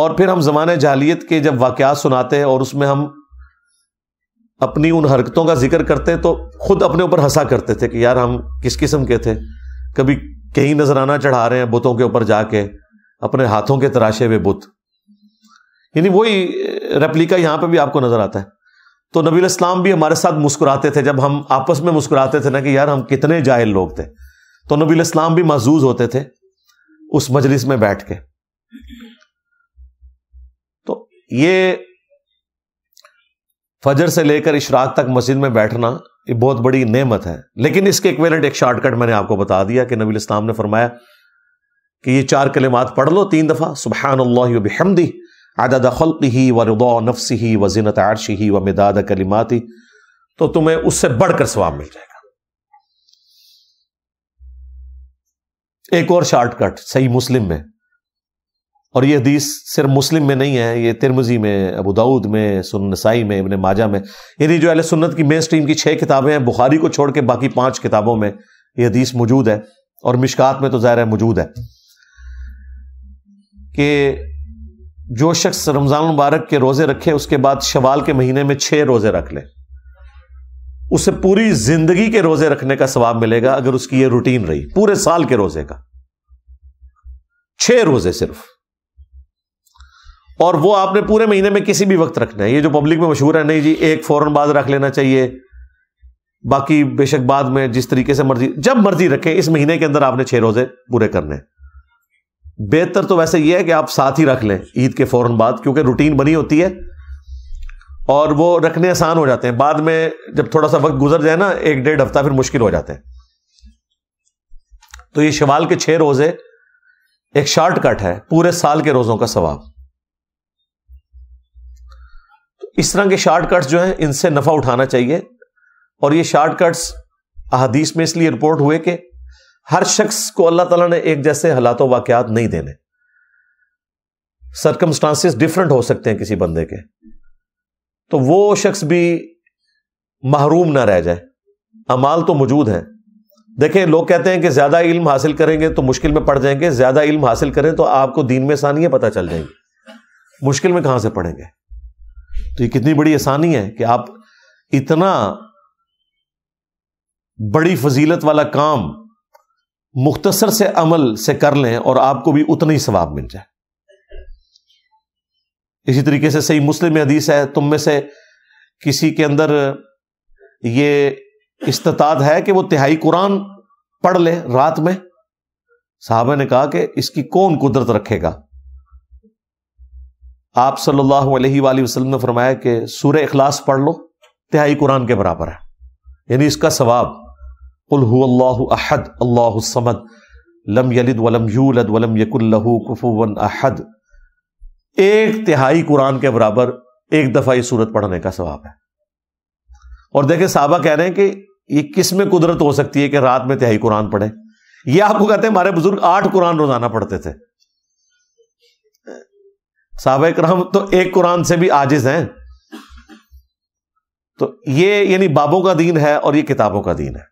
A: और फिर हम ज़माने जहलीत के जब वाक़ात सुनाते हैं और उसमें हम अपनी उन हरकतों का जिक्र करते हैं तो खुद अपने ऊपर हंसा करते थे कि यार हम किस किस्म के थे कभी कहीं नजराना चढ़ा रहे हैं बुतों के ऊपर जाके अपने हाथों के तराशे हुए बुत यानी वही रेप्लिका यहां पे भी आपको नजर आता है तो नबी इस्लाम भी हमारे साथ मुस्कुराते थे जब हम आपस में मुस्कुराते थे ना कि यार हम कितने जाहिल लोग थे तो नबी इस्लाम भी महजूज होते थे उस मजलिस में बैठ के तो ये फजर से लेकर इशराक तक मस्जिद में बैठना ये बहुत बड़ी नेमत है लेकिन इसके इक्वेलेंट एक शॉर्टकट मैंने आपको बता दिया कि नबी इस्लाम ने फरमाया कि ये चार कलिमात पढ़ लो तीन दफ़ा सुबहानल्लाह बिहमदी आदाद खल्क ही व रुदा नफ्स ही व जिनत आरश ही व मिदाद कलिमाती तो तुम्हें उससे बढ़कर स्वाब मिल जाएगा एक और शॉर्टकट सही मुस्लिम में और ये हदीस सिर्फ मुस्लिम में नहीं है ये तिरमजी में अबू दाऊद में सुन नसाई में इबन माजा में यानी जो अल सुन्नत की मेन स्ट्रीम की छह किताबें हैं बुखारी को छोड़ के बाकी पांच किताबों में ये हदीस मौजूद है और मिशकात में तो ज़ाहिर है मौजूद है कि जो शख्स रमज़ान मुबारक के रोज़े रखे उसके बाद शवाल के महीने में छह रोज़े रख ले उसे पूरी ज़िंदगी के रोज़े रखने का सवाब मिलेगा अगर उसकी ये रूटीन रही पूरे साल के रोज़े का छह रोज़े सिर्फ और वो आपने पूरे महीने में किसी भी वक्त रखना है ये जो पब्लिक में मशहूर है नहीं जी एक फ़ौरन बाद रख लेना चाहिए बाकी बेशक बाद में जिस तरीके से मर्जी जब मर्जी रखें इस महीने के अंदर आपने छह रोज़े पूरे करने हैं बेहतर तो वैसे यह है कि आप साथ ही रख लें ईद के फौरन बाद क्योंकि रूटीन बनी होती है और वो रखने आसान हो जाते हैं बाद में जब थोड़ा सा वक्त गुजर जाए ना एक डेढ़ हफ्ता फिर मुश्किल हो जाते हैं तो ये शवाल के छह रोज़े एक शार्ट कट है पूरे साल के रोज़ों का सवाब तो इस तरह के कट्स जो हैं इनसे नफ़ा उठाना चाहिए और ये कट्स अहादीस में इसलिए रिपोर्ट हुए कि हर शख्स को अल्लाह तला ने एक जैसे हालात वाकयात नहीं देने सरकमस्टांसिस डिफरेंट हो सकते हैं किसी बंदे के तो वो शख्स भी महरूम ना रह जाए अमाल तो मौजूद है देखें लोग कहते हैं कि ज्यादा इल्म हासिल करेंगे तो मुश्किल में पड़ जाएंगे ज्यादा इल्म हासिल करें तो आपको दीन में आसानियां पता चल जाएंगी मुश्किल में कहां से पढ़ेंगे तो ये कितनी बड़ी आसानी है कि आप इतना बड़ी फजीलत वाला काम मुख्तसर से अमल से कर लें और आपको भी उतना ही सवाब मिल जाए इसी तरीके से सही मुस्लिम हदीस है तुम में से किसी के अंदर ये इस्तात है कि वो तिहाई कुरान पढ़ ले रात में साहबा ने कहा कि इसकी कौन कुदरत रखेगा आप सल्लल्लाहु अलैहि वसल्लम ने फरमाया कि सूर्य अखलास पढ़ लो तिहाई कुरान के बराबर है यानी इसका सवाब अहद अल्लाहमद लम यलिद वलम यूलद वलम यकुल्लहू कुफुवन अहद एक तिहाई कुरान के बराबर एक दफा ये सूरत पढ़ने का सवाब है और देखे साहबा कह रहे हैं कि ये किस में कुदरत हो सकती है कि रात में तिहाई कुरान पढ़े ये आपको कहते हैं हमारे बुजुर्ग आठ कुरान रोजाना पढ़ते थे साहब कराम तो एक कुरान से भी आजिज हैं तो ये यानी बाबों का दीन है और ये किताबों का दीन है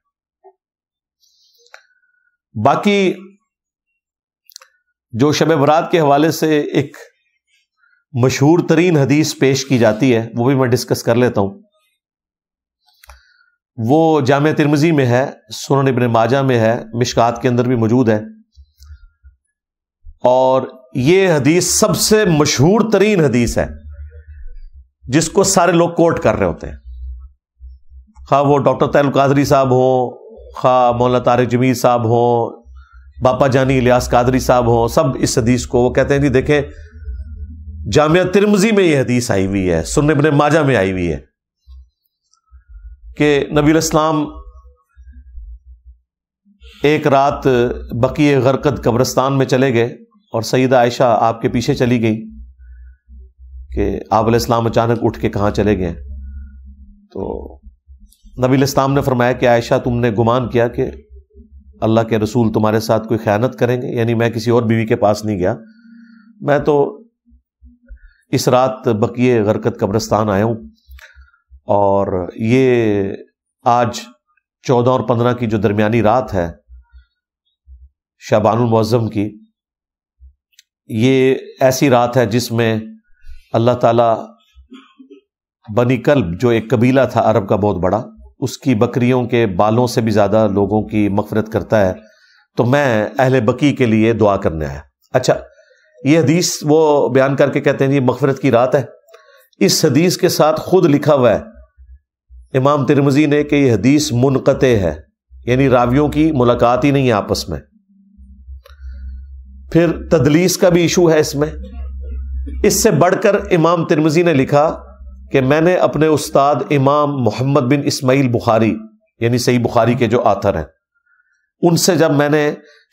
A: बाकी जो शब बरात के हवाले से एक मशहूर तरीन हदीस पेश की जाती है वो भी मैं डिस्कस कर लेता हूं वो जाम तिरमजी में है सोन इबन माजा में है मिशकात के अंदर भी मौजूद है और ये हदीस सबसे मशहूर तरीन हदीस है जिसको सारे लोग कोट कर रहे होते हैं हाँ वो डॉक्टर तैल कादरी साहब हो खा मौलाना तारिक जमीर साहब हों बापा जानी इलियास कादरी साहब हों सब इस हदीस को वो कहते हैं जी देखें जामिया तिरमजी में ये हदीस आई हुई है सुनने बने माजा में आई हुई है कि नबी इस्लाम एक रात बकी गरकत कब्रस्तान में चले गए और सईद आयशा आपके पीछे चली गई कि आप इस्लाम अचानक उठ के कहाँ चले गए तो नबी इस्लाम ने फरमाया कि आयशा तुमने गुमान किया कि अल्लाह के रसूल तुम्हारे साथ कोई ख़यानत करेंगे यानी मैं किसी और बीवी के पास नहीं गया मैं तो इस रात बकिए गरकत कब्रस्तान आया हूँ और ये आज चौदह और पंद्रह की जो दरमिया रात है शाहबान शाबानमज़म की ये ऐसी रात है जिसमें अल्लाह ताला बनी कल्ब जो एक कबीला था अरब का बहुत बड़ा उसकी बकरियों के बालों से भी ज़्यादा लोगों की मफरत करता है तो मैं अहल बकी के लिए दुआ करने आया अच्छा ये हदीस वो बयान करके कहते हैं जी मफफरत की रात है इस हदीस के साथ खुद लिखा हुआ है इमाम तिरमजी ने कि यह हदीस मुनकते है यानी रावियों की मुलाकात ही नहीं है आपस में फिर तदलीस का भी इशू है इसमें इससे बढ़कर इमाम तिरमजी ने लिखा कि मैंने अपने उस्ताद इमाम मोहम्मद बिन इस्माइल बुखारी यानी सही बुखारी के जो आथर हैं उनसे जब मैंने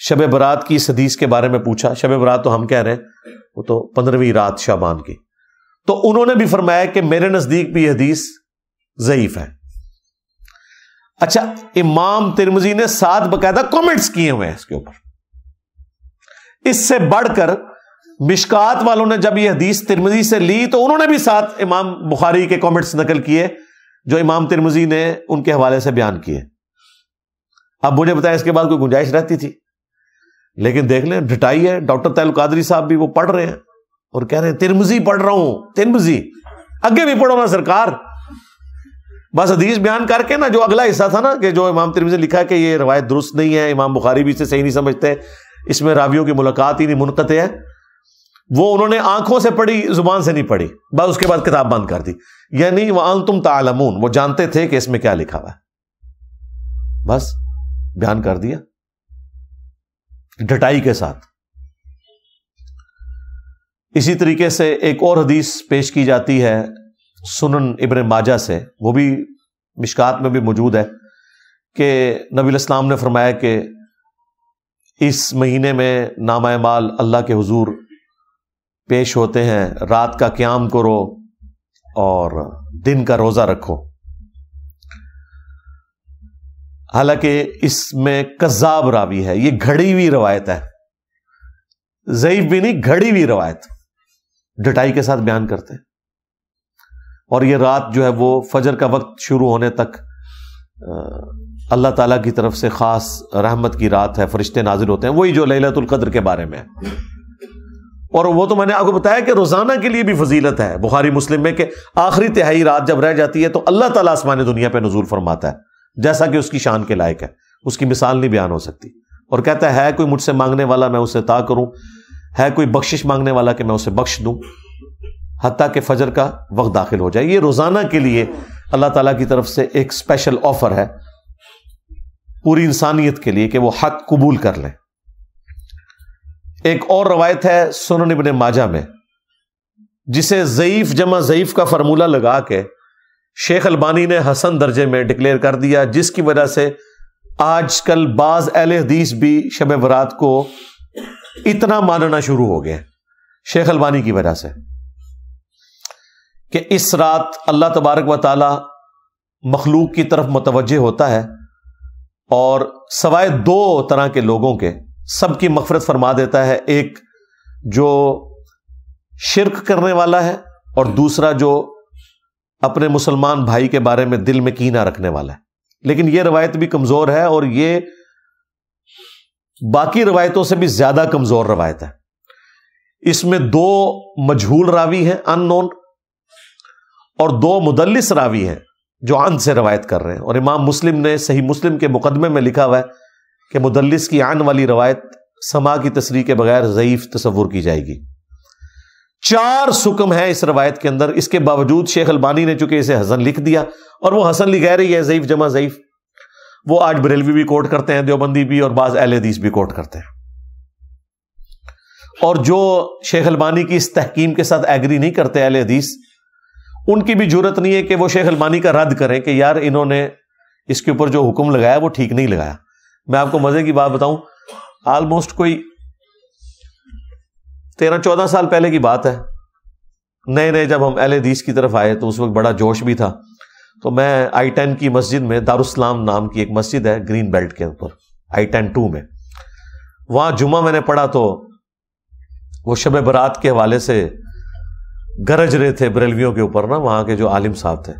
A: शब बरात की इस हदीस के बारे में पूछा शब बरात तो हम कह रहे हैं वो तो पंद्रहवीं रात शाबान की तो उन्होंने भी फरमाया कि मेरे नज़दीक भी हदीस ज़यीफ़ है अच्छा इमाम तिरमजी ने सात बाकायदा कॉमेंट्स किए हुए हैं इसके ऊपर इससे बढ़कर मिशकात वालों ने जब यह हदीस तिरमजी से ली तो उन्होंने भी साथ इमाम बुखारी के कॉमेंट्स नकल किए जो इमाम तिरमजी ने उनके हवाले से बयान किए अब मुझे बताया इसके बाद कोई गुंजाइश रहती थी लेकिन देख लें डिटाई है डॉक्टर तैल कादरी साहब भी वो पढ़ रहे हैं और कह रहे हैं तिरमजी पढ़ रहा हूं तिरमजी आगे भी पढ़ो ना सरकार बस हदीस बयान करके ना जो अगला हिस्सा था ना कि जो इमाम तिरमिजी लिखा है कि ये रवायत दुरुस्त नहीं है इमाम बुखारी भी इसे सही नहीं समझते इसमें रावियों की मुलाकात ही नहीं मुनकते हैं वो उन्होंने आंखों से पढ़ी जुबान से नहीं पढ़ी बस उसके बाद किताब बंद कर दी यानी वह अल तुम तालमून वो जानते थे कि इसमें क्या लिखा हुआ है बस बयान कर दिया डटाई के साथ इसी तरीके से एक और हदीस पेश की जाती है सुनन इब्न माजा से वो भी मिशकात में भी मौजूद है कि नबी इस्लाम ने फरमाया कि इस महीने में नामा माल अल्लाह के हजूर पेश होते हैं रात का क्याम करो और दिन का रोजा रखो हालांकि इसमें कजाब रावी है ये घड़ी हुई रवायत है जईफ भी नहीं घड़ी हुई रवायत डटाई के साथ बयान करते हैं और ये रात जो है वो फजर का वक्त शुरू होने तक अल्लाह ताला की तरफ से खास रहमत की रात है फरिश्ते नाजिल होते हैं वही जो लैलतुल कद्र के बारे में है और वो तो मैंने आपको बताया कि रोजाना के लिए भी फजीलत है बुखारी मुस्लिम में कि आखिरी तिहाई रात जब रह जाती है तो अल्लाह ताला आसमान दुनिया पर नजूर फरमाता है जैसा कि उसकी शान के लायक है उसकी मिसाल नहीं बयान हो सकती और कहता है कोई मुझसे मांगने वाला मैं उसे ता करूं है कोई बख्शिश मांगने वाला कि मैं उसे बख्श दूं हती के फजर का वक्त दाखिल हो जाए ये रोजाना के लिए अल्लाह तला की तरफ से एक स्पेशल ऑफर है पूरी इंसानियत के लिए कि वह हक कबूल कर लें एक और रवायत है सुन निबन माजा में जिसे ज़यीफ जमा ज़यीफ का फार्मूला लगा के शेख अलबानी ने हसन दर्जे में डिक्लेयर कर दिया जिसकी वजह से आजकल बाज अहल हदीस भी शब वरात को इतना मानना शुरू हो गए शेख अलबानी की वजह से कि इस रात अल्लाह तबारक व ताली मखलूक की तरफ मुतवजह होता है और सवाए दो तरह के लोगों के सबकी मफरत फरमा देता है एक जो शिरक करने वाला है और दूसरा जो अपने मुसलमान भाई के बारे में दिल में कीना रखने वाला है लेकिन यह रवायत भी कमज़ोर है और यह बाकी रवायतों से भी ज़्यादा कमज़ोर रवायत है इसमें दो मजहूल रावी हैं अन अननोन और दो मुदलिस रावी हैं जो अन से रवायत कर रहे हैं और इमाम मुस्लिम ने सही मुस्लिम के मुकदमे में लिखा हुआ है कि मुदलस की आन वाली रवायत समा की तस्री के बगैर ज़यीफ़ तस्वुर की जाएगी चार सुकम है इस रवायत के अंदर इसके बावजूद शेख अलबानी ने चूंकि इसे हसन लिख दिया और वह हसन लिख रही है ज़यीफ़ जमा ज़यीफ़ वो आज बरेलवी भी कोट करते हैं देवबंदी भी और बाज़ अहल हदीस भी कोट करते हैं और जो शेख अलबानी की इस तहकीम के साथ एग्री नहीं करते अहल हदीस उनकी भी जरूरत नहीं है कि वो शेख अलबानी का रद्द करें कि यार इन्होंने इसके ऊपर जो हुक्म लगाया वो ठीक नहीं लगाया मैं आपको मजे की बात बताऊं ऑलमोस्ट कोई तेरह चौदह साल पहले की बात है नए नए जब हम एल एदीस की तरफ आए तो उस वक्त बड़ा जोश भी था तो मैं आई टेन की मस्जिद में दारुस्लाम नाम की एक मस्जिद है ग्रीन बेल्ट के ऊपर आई टेन टू में वहां जुमा मैंने पढ़ा तो वो शब बरात के हवाले से गरज रहे थे बरेलवियों के ऊपर ना वहां के जो आलिम साहब थे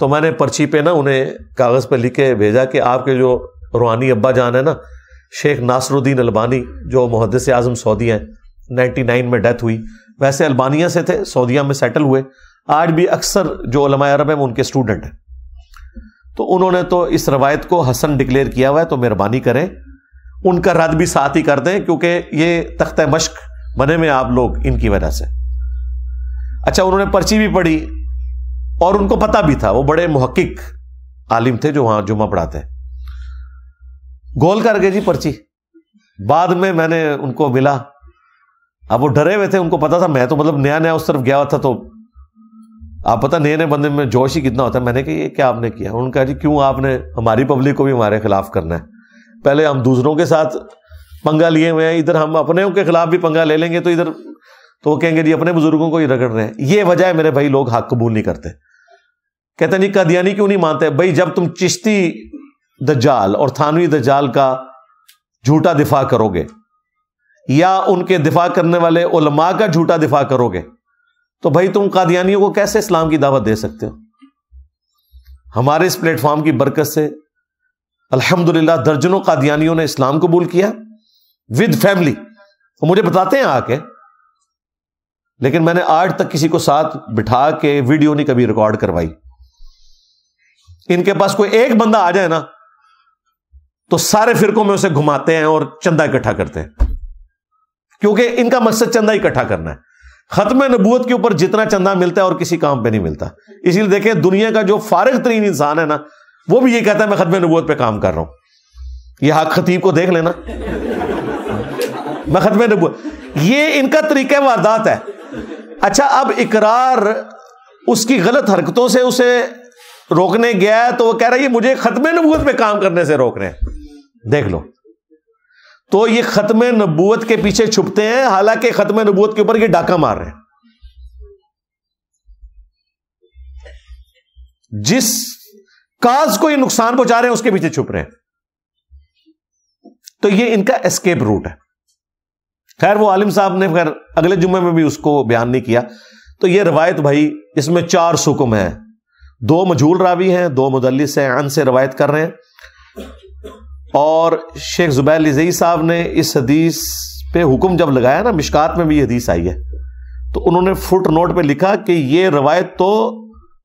A: तो मैंने पर्ची पे ना उन्हें कागज़ पर लिख के भेजा कि आपके जो रूहानी अब्बा जान है ना शेख नासरुद्दीन अलबानी जो मुहदस आज़म सऊदी हैं नाइन में डेथ हुई वैसे अल्बानिया से थे सऊदिया में सेटल हुए आज भी अक्सर जो अरब हैं उनके स्टूडेंट हैं तो उन्होंने तो इस रवायत को हसन डिक्लेयर किया हुआ है तो मेहरबानी करें उनका रद्द भी साथ ही कर दें क्योंकि ये तख्त मश्क बने में आप लोग इनकी वजह से अच्छा उन्होंने पर्ची भी पढ़ी और उनको पता भी था वो बड़े महक्क आलिम थे जो वहाँ जुमा पढ़ाते हैं गोल करके जी पर्ची बाद में मैंने उनको मिला अब वो डरे हुए थे उनको पता था मैं तो मतलब नया नया उस तरफ गया था तो आप पता नए नए बंदे में जोश ही कितना होता है मैंने कहा ये क्या आपने किया उन्होंने कहा जी क्यों आपने हमारी पब्लिक को भी हमारे खिलाफ करना है पहले हम दूसरों के साथ पंगा लिए हुए हैं इधर हम अपने के खिलाफ भी पंगा ले लेंगे तो इधर तो वो कहेंगे जी अपने बुजुर्गों को ही रगड़ रहे हैं ये वजह है मेरे भाई लोग हक कबूल नहीं करते कहते नहीं कदियानी क्यों नहीं मानते भाई जब तुम चिश्ती दज्जाल और थानवी दज्जाल का झूठा दिफा करोगे या उनके दिफा करने वाले उलमा का झूठा दिफा करोगे तो भाई तुम कादियानियों को कैसे इस्लाम की दावत दे सकते हो हमारे इस प्लेटफॉर्म की बरकत से अल्हम्दुलिल्लाह दर्जनों कादियानियों ने इस्लाम कबूल किया विद फैमिली तो मुझे बताते हैं आके लेकिन मैंने आज तक किसी को साथ बिठा के वीडियो नहीं कभी रिकॉर्ड करवाई इनके पास कोई एक बंदा आ जाए ना तो सारे फिरकों में उसे घुमाते हैं और चंदा इकट्ठा करते हैं क्योंकि इनका मकसद चंदा इकट्ठा करना है खत्म नबूत के ऊपर जितना चंदा मिलता है और किसी काम पर नहीं मिलता इसीलिए देखे दुनिया का जो फारग तरीन इंसान है ना वो भी ये कहता है मैं खत्म नबूत पर काम कर रहा हूं यह हक खतीब को देख लेना मैं खत्म नबूत ये इनका तरीका वारदात है अच्छा अब इकरार उसकी गलत हरकतों से उसे रोकने गया है तो वो कह रहा है ये मुझे खत्म नबूत में काम करने से रोक रहे हैं देख लो तो ये खत्म नबूत के पीछे छुपते हैं हालांकि खत्म नबूत के ऊपर ये डाका मार रहे हैं जिस काज को ये नुकसान पहुंचा रहे हैं उसके पीछे छुप रहे हैं तो ये इनका एस्केप रूट है खैर वो आलिम साहब ने खैर अगले जुम्मे में भी उसको बयान नहीं किया तो ये रवायत भाई इसमें चार सुकुम है दो मजहूल रावी हैं दो मुदलिस हैं अन से रवायत कर रहे हैं और शेख जुबैर लिजई साहब ने इस हदीस पे हुक्म जब लगाया ना मिशकात में भी ये हदीस आई है तो उन्होंने फुट नोट पे लिखा कि ये रवायत तो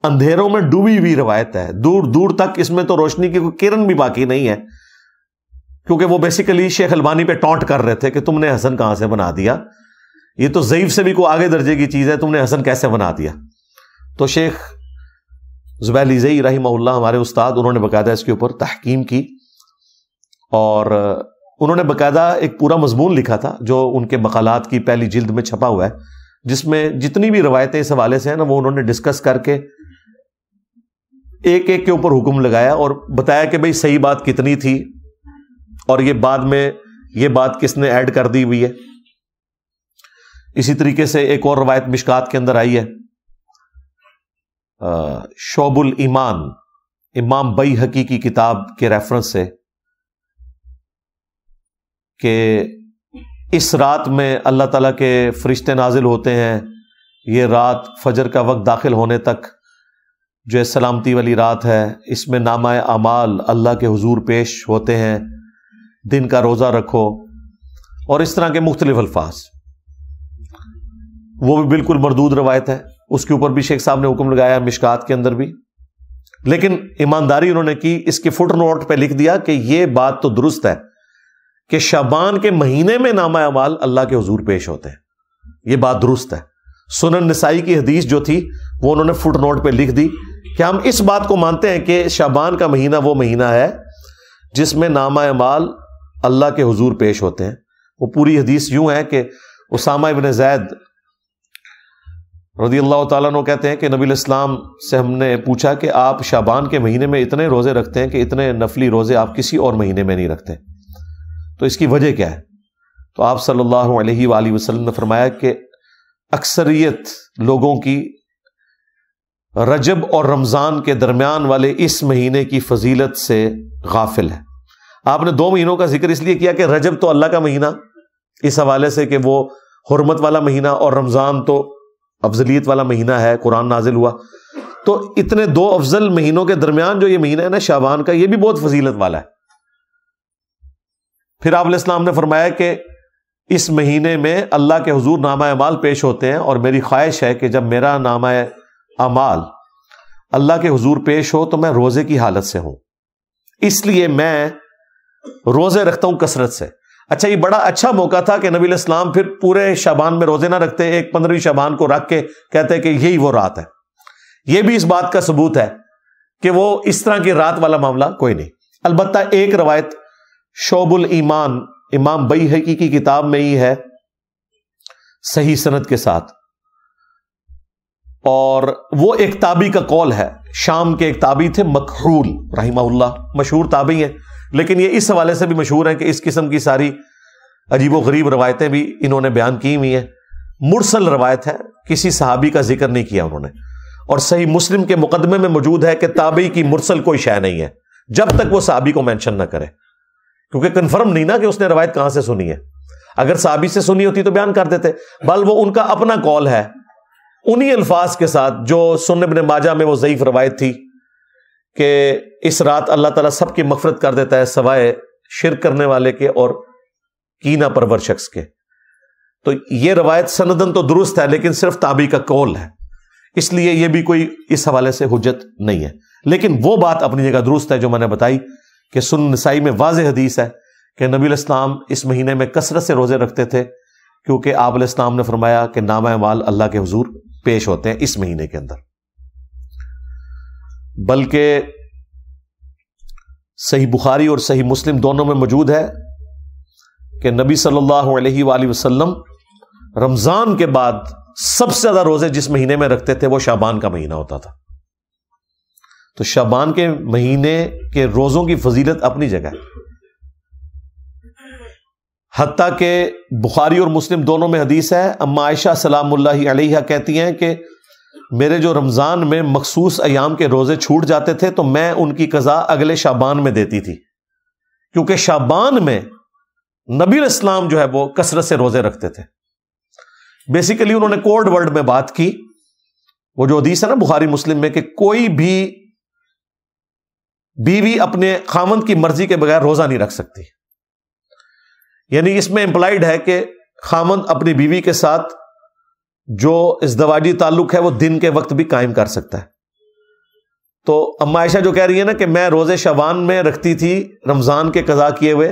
A: अंधेरों में डूबी हुई रवायत है दूर दूर तक इसमें तो रोशनी की कोई किरण भी बाकी नहीं है क्योंकि वो बेसिकली शेख अलबानी पे टॉन्ट कर रहे थे कि तुमने हसन कहां से बना दिया ये तो जयीफ से भी कोई आगे दर्जे की चीज़ है तुमने हसन कैसे बना दिया तो शेख ज़ुबैलज़ई रही हमारे उस्ताद उन्होंने बाकायदा इसके ऊपर तहकीम की और उन्होंने बाकायदा एक पूरा मजमून लिखा था जो उनके मकालत की पहली जिल्द में छपा हुआ है जिसमें जितनी भी रवायतें इस हवाले से हैं ना वो उन्होंने डिस्कस करके एक एक के ऊपर हुक्म लगाया और बताया कि भाई सही बात कितनी थी और ये बाद में ये बात किसने ऐड कर दी हुई है इसी तरीके से एक और रवायत मिशकात के अंदर आई है शोबुल ईमान इमाम बई हकी की किताब के रेफरेंस से कि इस रात में अल्लाह ताला के फरिश्ते नाजिल होते हैं ये रात फजर का वक्त दाखिल होने तक जो है सलामती वाली रात है इसमें नामा अमाल अल्लाह के हुजूर पेश होते हैं दिन का रोज़ा रखो और इस तरह के मुख्तलिफ अल्फाज वो भी बिल्कुल मरदूद रवायत है उसके ऊपर भी शेख साहब ने हुक्म लगाया मिशकात के अंदर भी लेकिन ईमानदारी उन्होंने की इसके फुट नोट पर लिख दिया कि यह बात तो दुरुस्त है कि शबान के महीने में नामा अमाल अल्लाह के हजूर पेश होते हैं यह बात दुरुस्त है सुनन नसाई की हदीस जो थी वो उन्होंने फुट नोट पर लिख दी कि हम इस बात को मानते हैं कि शबान का महीना वो महीना है जिसमें नामा अमाल अल्लाह के हजूर पेश होते हैं वो पूरी हदीस यूं है कि उसामा इबन जैद रदी अल्लाह तु कहते हैं कि नबी इस्लाम से हमने पूछा कि आप शाबान के महीने में इतने रोज़े रखते हैं कि इतने नफली रोज़े आप किसी और महीने में नहीं रखते तो इसकी वजह क्या है तो आप सल्लल्लाहु अलैहि वसल्लम ने फरमाया कि अक्सरियत लोगों की रजब और रमज़ान के दरमियान वाले इस महीने की फजीलत से गाफिल है आपने दो महीनों का जिक्र इसलिए किया कि रजब तो अल्लाह का महीना इस हवाले से कि वो हरमत वाला महीना और रमज़ान तो अफजलियत वाला महीना है कुरान नाजिल हुआ तो इतने दो अफजल महीनों के दरमियान जो ये महीना है ना शाबान का ये भी बहुत फजीलत वाला है फिर आप इस्लाम ने फरमाया कि इस महीने में अल्लाह के हजूर नामा अमाल पेश होते हैं और मेरी ख्वाहिश है कि जब मेरा नामा अमाल अल्लाह के हजूर पेश हो तो मैं रोजे की हालत से हूं इसलिए मैं रोजे रखता हूं कसरत से अच्छा ये बड़ा अच्छा मौका था कि नबी इस्लाम फिर पूरे शाबान में रोजे ना रखते एक पंद्रहवीं शाबान को रख के कहते हैं कि यही वो रात है यह भी इस बात का सबूत है कि वो इस तरह की रात वाला मामला कोई नहीं अलबत् एक रवायत शोबुल ईमान इमाम बई हकी की किताब में ही है सही सनत के साथ और वो एक ताबी का कौल है शाम के एक ताबी थे मखरूल रही मशहूर ताबी है लेकिन ये इस हवाले से भी मशहूर है कि इस किस्म की सारी अजीब व गरीब रवायतें भी इन्होंने बयान की हुई हैं मुरसल रवायत है किसी सहाबी का जिक्र नहीं किया उन्होंने और सही मुस्लिम के मुकदमे में मौजूद है कि ताबी की मुरसल कोई शय नहीं है जब तक वो सहाबी को मैंशन ना करे क्योंकि कन्फर्म नहीं ना कि उसने रवायत कहां से सुनी है अगर सहाबी से सुनी होती तो बयान कर देते बल वो उनका अपना कॉल है उन्हीं अल्फाज के साथ जो सुन बिन माजा में वो ज़यीफ रवायत थी कि इस रात अल्लाह ताला की मफरत कर देता है सवाए शिर करने वाले के और कीना परवर शख्स के तो ये रवायत सनदन तो दुरुस्त है लेकिन सिर्फ ताबी का कौल है इसलिए यह भी कोई इस हवाले से हुजत नहीं है लेकिन वो बात अपनी जगह दुरुस्त है जो मैंने बताई कि सुन नसाई में वाज हदीस है कि नबी इस्लाम इस महीने में कसरत से रोज़े रखते थे क्योंकि आप इस्लाम ने फरमाया कि नामा माल अल्लाह के हजूर पेश होते हैं इस महीने के अंदर बल्कि सही बुखारी और सही मुस्लिम दोनों में मौजूद है कि नबी सल्लल्लाहु अलैहि वसल्लम रमज़ान के बाद सबसे ज़्यादा रोज़े जिस महीने में रखते थे वो शाबान का महीना होता था तो शाबान के महीने के रोज़ों की फजीलत अपनी जगह हती के बुखारी और मुस्लिम दोनों में हदीस है अम्मा आयशा सलाम कहती हैं कि मेरे जो रमज़ान में मखसूस अयाम के रोज़े छूट जाते थे तो मैं उनकी कज़ा अगले शाबान में देती थी क्योंकि शाबान में नबी इस्लाम जो है वो कसरत से रोज़े रखते थे बेसिकली उन्होंने कोल्ड वर्ल्ड में बात की वो जो हदीस है ना बुखारी मुस्लिम में कि कोई भी बीवी अपने खामंद की मर्जी के बगैर रोज़ा नहीं रख सकती यानी इसमें इंप्लाइड है कि खामंद अपनी बीवी के साथ जो इस दवाजी ताल्लुक है वो दिन के वक्त भी कायम कर सकता है तो अम्मा आयशा जो कह रही है ना कि मैं रोज़े शवान में रखती थी रमज़ान के कज़ा किए हुए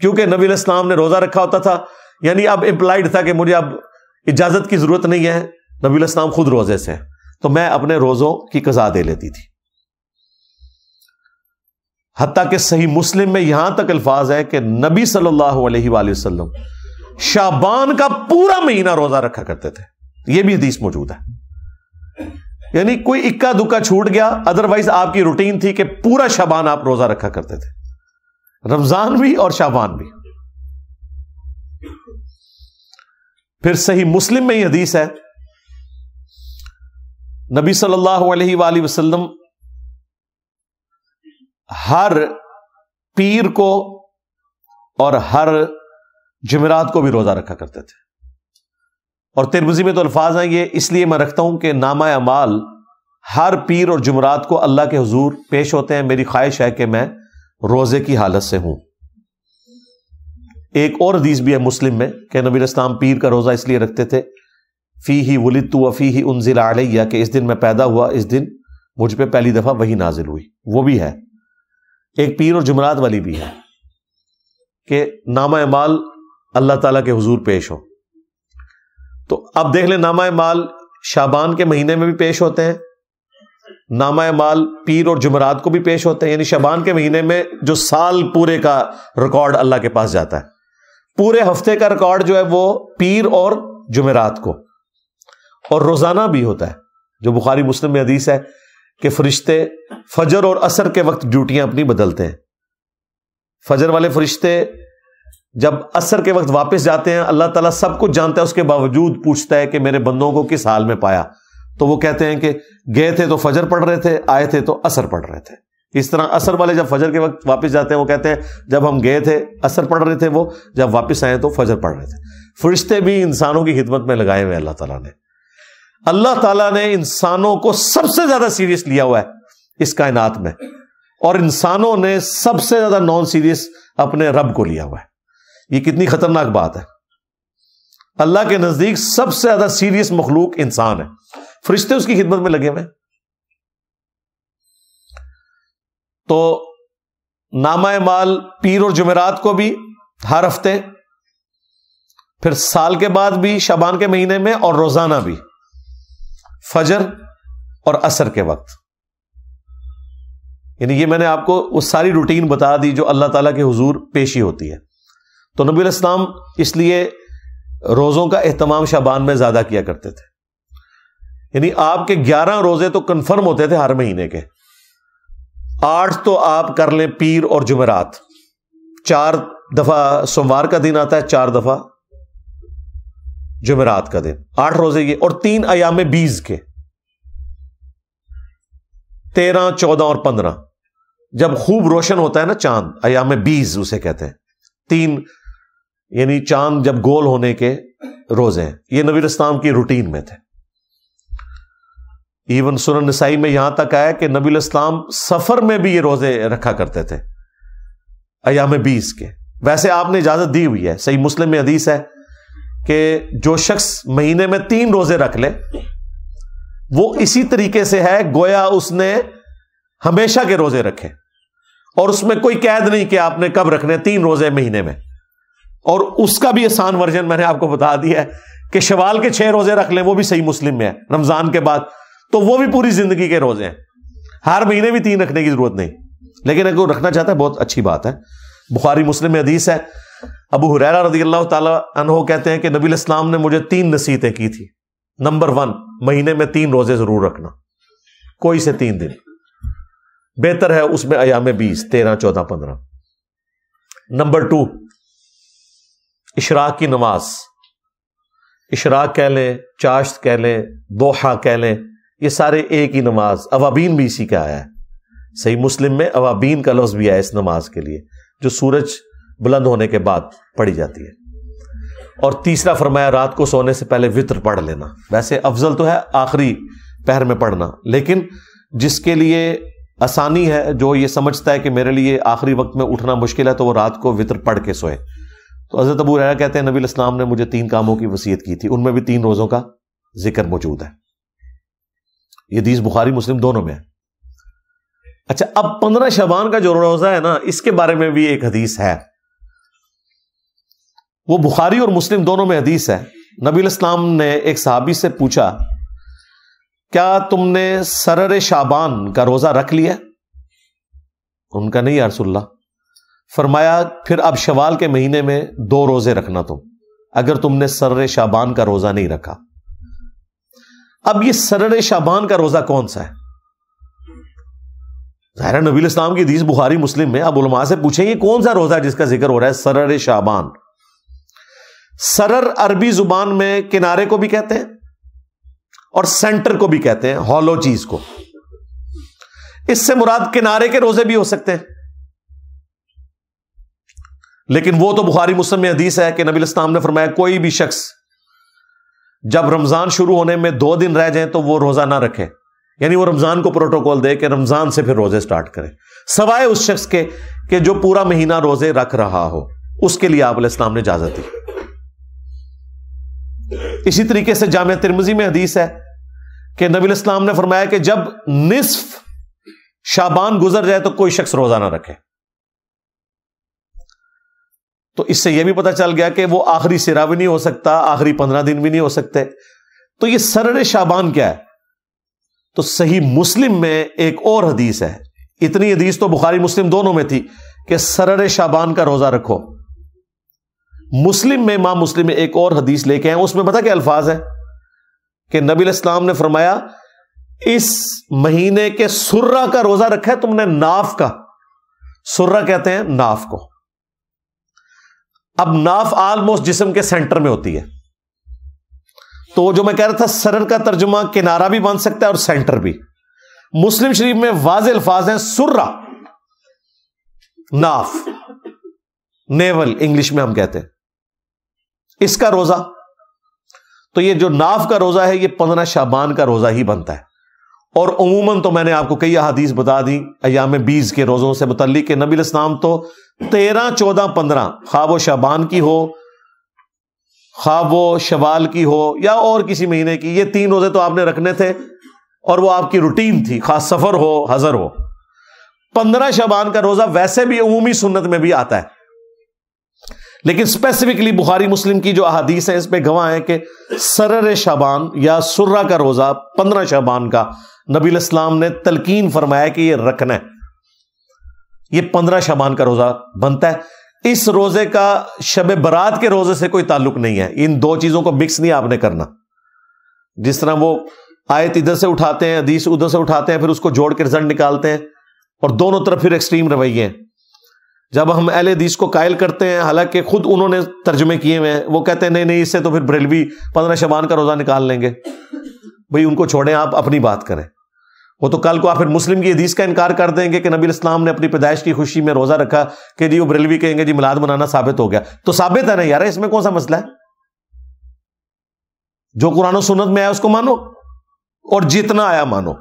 A: क्योंकि नबी इस्लाम ने रोज़ा रखा होता था यानी अब इम्प्लाइड था कि मुझे अब इजाज़त की ज़रूरत नहीं है नबी इस्लाम खुद रोज़े से तो मैं अपने रोज़ों की कज़ा दे लेती थी हती के सही मुस्लिम में यहां तक अल्फाज है कि नबी सल्लल्लाहु शाबान का पूरा महीना रोज़ा रखा करते थे यह भी हदीस मौजूद है यानी कोई इक्का दुक्का छूट गया अदरवाइज आपकी रूटीन थी कि पूरा शाबान आप रोजा रखा करते थे रमजान भी और शाबान भी फिर सही मुस्लिम में ही हदीस है नबी सल्लल्लाहु अलैहि वसल्लम हर पीर को और हर जमेरात को भी रोजा रखा करते थे और तिरबुजी में तो अल्फाज हैं ये इसलिए मैं रखता हूं कि नामा अमाल हर पीर और जुमरात को अल्लाह के हजूर पेश होते हैं मेरी ख्वाहिश है कि मैं रोजे की हालत से हूं एक और हदीस भी है मुस्लिम में कि नबी इस्लाम पीर का रोजा इसलिए रखते थे फी ही वलिद तो फी ही उनजिल आलिया कि इस दिन मैं पैदा हुआ इस दिन मुझ पर पहली दफा वही नाजिल हुई वो भी है एक पीर और जुमरात वाली भी है कि नामा अमाल अल्लाह तला के हजूर पेश हो तो अब देख ले नामा माल शाबान के महीने में भी पेश होते हैं नामा माल पीर और जुमरात को भी पेश होते हैं यानी शाबान के महीने में जो साल पूरे का रिकॉर्ड अल्लाह के पास जाता है पूरे हफ्ते का रिकॉर्ड जो है वो पीर और जुमेरात को और रोजाना भी होता है जो बुखारी मुस्लिम में हदीस है कि फरिश्ते फजर और असर के वक्त ड्यूटियां अपनी बदलते हैं फजर वाले फरिश्ते जब असर के वक्त वापस जाते हैं अल्लाह ताला सब कुछ जानता है उसके बावजूद पूछता है कि मेरे बंदों को किस हाल में पाया तो वो कहते हैं कि गए थे तो फजर पढ़ रहे थे आए थे तो असर पढ़ रहे थे इस तरह असर वाले जब फजर के वक्त वापस जाते हैं वो कहते हैं जब हम गए थे असर पढ़ रहे थे वो जब वापस आए तो फजर पढ़ रहे थे फरिश्ते भी इंसानों की खिदमत में लगाए हुए अल्लाह तला ने अल्लाह तला ने इंसानों को सबसे ज्यादा सीरियस लिया हुआ है इस कायनात में और इंसानों ने सबसे ज्यादा नॉन सीरियस अपने रब को लिया हुआ है ये कितनी खतरनाक बात है अल्लाह के नजदीक सबसे ज्यादा सीरियस मखलूक इंसान है फरिश्ते उसकी खिदमत में लगे हुए तो नामा माल पीर और जुमेरात को भी हर हफ्ते फिर साल के बाद भी शबान के महीने में और रोजाना भी फजर और असर के वक्त यानी ये मैंने आपको वो सारी रूटीन बता दी जो अल्लाह ताला के हुजूर पेशी होती है तो नबी इस्लाम इसलिए रोज़ों का एहतमाम शाबान में ज़्यादा किया करते थे यानी आपके ग्यारह रोज़े तो कन्फर्म होते थे हर महीने के आठ तो आप कर लें पीर और जुमेरात चार दफ़ा सोमवार का दिन आता है चार दफ़ा जुमेरात का दिन आठ रोज़े ये और तीन अयाम बीज के तेरह चौदह और पंद्रह जब खूब रोशन होता है ना चांद अयाम बीज उसे कहते हैं तीन यानी चांद जब गोल होने के रोजे हैं ये नबी इस्लाम की रूटीन में थे इवन सुन नसाई में यहां तक आया कि नबी इस्लाम सफर में भी ये रोजे रखा करते थे अयाम बीस के वैसे आपने इजाजत दी हुई है सही मुस्लिम में हदीस है कि जो शख्स महीने में तीन रोजे रख ले वो इसी तरीके से है गोया उसने हमेशा के रोजे रखे और उसमें कोई कैद नहीं कि आपने कब रखने तीन रोजे महीने में और उसका भी आसान वर्जन मैंने आपको बता दिया है कि शवाल के छह रोजे रख लें वो भी सही मुस्लिम में है रमजान के बाद तो वो भी पूरी जिंदगी के रोजे हैं हर महीने भी तीन रखने की जरूरत नहीं लेकिन अगर रखना चाहता है बहुत अच्छी बात है बुखारी मुस्लिम हदीस है अबू हुरैरा रजी अल्लाह तहो कहते हैं कि नबी इस्लाम ने मुझे तीन नसीहतें की थी नंबर वन महीने में तीन रोजे जरूर रखना कोई से तीन दिन बेहतर है उसमें अयाम बीस तेरह चौदह पंद्रह नंबर टू इशराक की नमाज इशराक कह लें चाश्त कह लें दोहा कह लें ये सारे एक ही नमाज अवाबीन भी इसी का आया है सही मुस्लिम में अवाबीन का लफ्ज़ भी आया इस नमाज के लिए जो सूरज बुलंद होने के बाद पढ़ी जाती है और तीसरा फरमाया रात को सोने से पहले वित्र पढ़ लेना वैसे अफजल तो है आखिरी पहर में पढ़ना लेकिन जिसके लिए आसानी है जो ये समझता है कि मेरे लिए आखिरी वक्त में उठना मुश्किल है तो वो रात को वित्र पढ़ के सोए तो हज़रत अबू रहा कहते हैं नबी इस्लाम ने मुझे तीन कामों की वसीयत की थी उनमें भी तीन रोज़ों का जिक्र मौजूद है ये दीज बुखारी मुस्लिम दोनों में है अच्छा अब पंद्रह शबान का जो रोज़ा है ना इसके बारे में भी एक हदीस है वो बुखारी और मुस्लिम दोनों में हदीस है नबी इस्लाम ने एक सहाबी से पूछा क्या तुमने सरर शाबान का रोज़ा रख लिया उनका नहीं यारसुल्ला फरमाया फिर अब शवाल के महीने में दो रोजे रखना तुम अगर तुमने सर्र शाबान का रोजा नहीं रखा अब यह सर्र शाबान का रोजा कौन सा है जहरा नबी इस्लाम की दीज बुखारी मुस्लिम में अब उलमा से पूछेंगे कौन सा रोजा जिसका जिक्र हो रहा है सरर शाबान सरर अरबी जुबान में किनारे को भी कहते हैं और सेंटर को भी कहते हैं हॉलो चीज को इससे मुराद किनारे के रोजे भी हो सकते हैं लेकिन वो तो बुखारी मुस्लिम में हदीस है कि नबी इस्लाम ने फरमाया कोई भी शख्स जब रमज़ान शुरू होने में दो दिन रह जाए तो वो रोज़ा ना रखे यानी वो रमज़ान को प्रोटोकॉल दे कि रमज़ान से फिर रोज़े स्टार्ट करें सवाए उस शख्स के कि जो पूरा महीना रोज़े रख रहा हो उसके लिए आप इस्लाम ने इजाज़त दी इसी तरीके से जाम तिरमजी में हदीस है कि नबी इस्लाम ने फरमाया कि जब निसफ शाबान गुजर जाए तो कोई शख्स रोज़ा ना रखे तो इससे यह भी पता चल गया कि वो आखिरी सिरा भी नहीं हो सकता आखिरी पंद्रह दिन भी नहीं हो सकते तो ये सरर शाबान क्या है तो सही मुस्लिम में एक और हदीस है इतनी हदीस तो बुखारी मुस्लिम दोनों में थी कि सरर शाबान का रोजा रखो मुस्लिम में मां मुस्लिम में एक और हदीस लेके आए उसमें पता क्या अल्फाज है कि नबी इस्लाम ने फरमाया इस महीने के सुर्रा का रोजा रखा है तुमने नाफ का सुर्रा कहते हैं नाफ को अब नाफ आलमोस्ट जिसम के सेंटर में होती है तो जो मैं कह रहा था सरर का तर्जुमा किनारा भी बन सकता है और सेंटर भी मुस्लिम शरीफ में वाज अल्फाज है सुर्रा नाफ नेवल इंग्लिश में हम कहते हैं इसका रोजा तो ये जो नाफ का रोजा है ये पंद्रह शाबान का रोजा ही बनता है और उमूमन तो मैंने आपको कई अहादीस बता दी अयाम बीज के रोजों से मुतल के नबी इस्लाम तो तेरह चौदह पंद्रह खा वो शबान की हो खा वो शवाल की हो या और किसी महीने की ये तीन रोजे तो आपने रखने थे और वो आपकी रूटीन थी खास सफर हो हजर हो पंद्रह शबान का रोजा वैसे भी अमूमी सुन्नत में भी आता है लेकिन स्पेसिफिकली बुखारी मुस्लिम की जो अहादीस है इस पर गवाह है कि सरर शबान या सुर्रा का रोजा पंद्रह शबान का नबी इस्लाम ने तलकीन फरमाया कि यह रखना है ये पंद्रह शबान का रोजा बनता है इस रोजे का शब बरात के रोजे से कोई ताल्लुक नहीं है इन दो चीजों को मिक्स नहीं आपने करना जिस तरह वो आयत इधर से उठाते हैं हदीस उधर से उठाते हैं फिर उसको जोड़ के रिजल्ट निकालते हैं और दोनों तरफ फिर एक्सट्रीम रवैये हैं जब हम अहल हदीस को कायल करते हैं हालांकि खुद उन्होंने तर्जमे किए हुए हैं वो कहते हैं नहीं नहीं इससे तो फिर ब्रेलवी पंद्रह शबान का रोजा निकाल लेंगे भाई उनको छोड़ें आप अपनी बात करें वो तो कल को आप फिर मुस्लिम की हदीस का इनकार कर देंगे कि नबी इस्लाम ने अपनी पैदाइश की खुशी में रोज़ा रखा कि जी वो बरेलवी कहेंगे जी मिलाद मनाना साबित हो गया तो साबित है ना यार इसमें कौन सा मसला है जो कुरान सुनत में आया उसको मानो और जितना आया मानो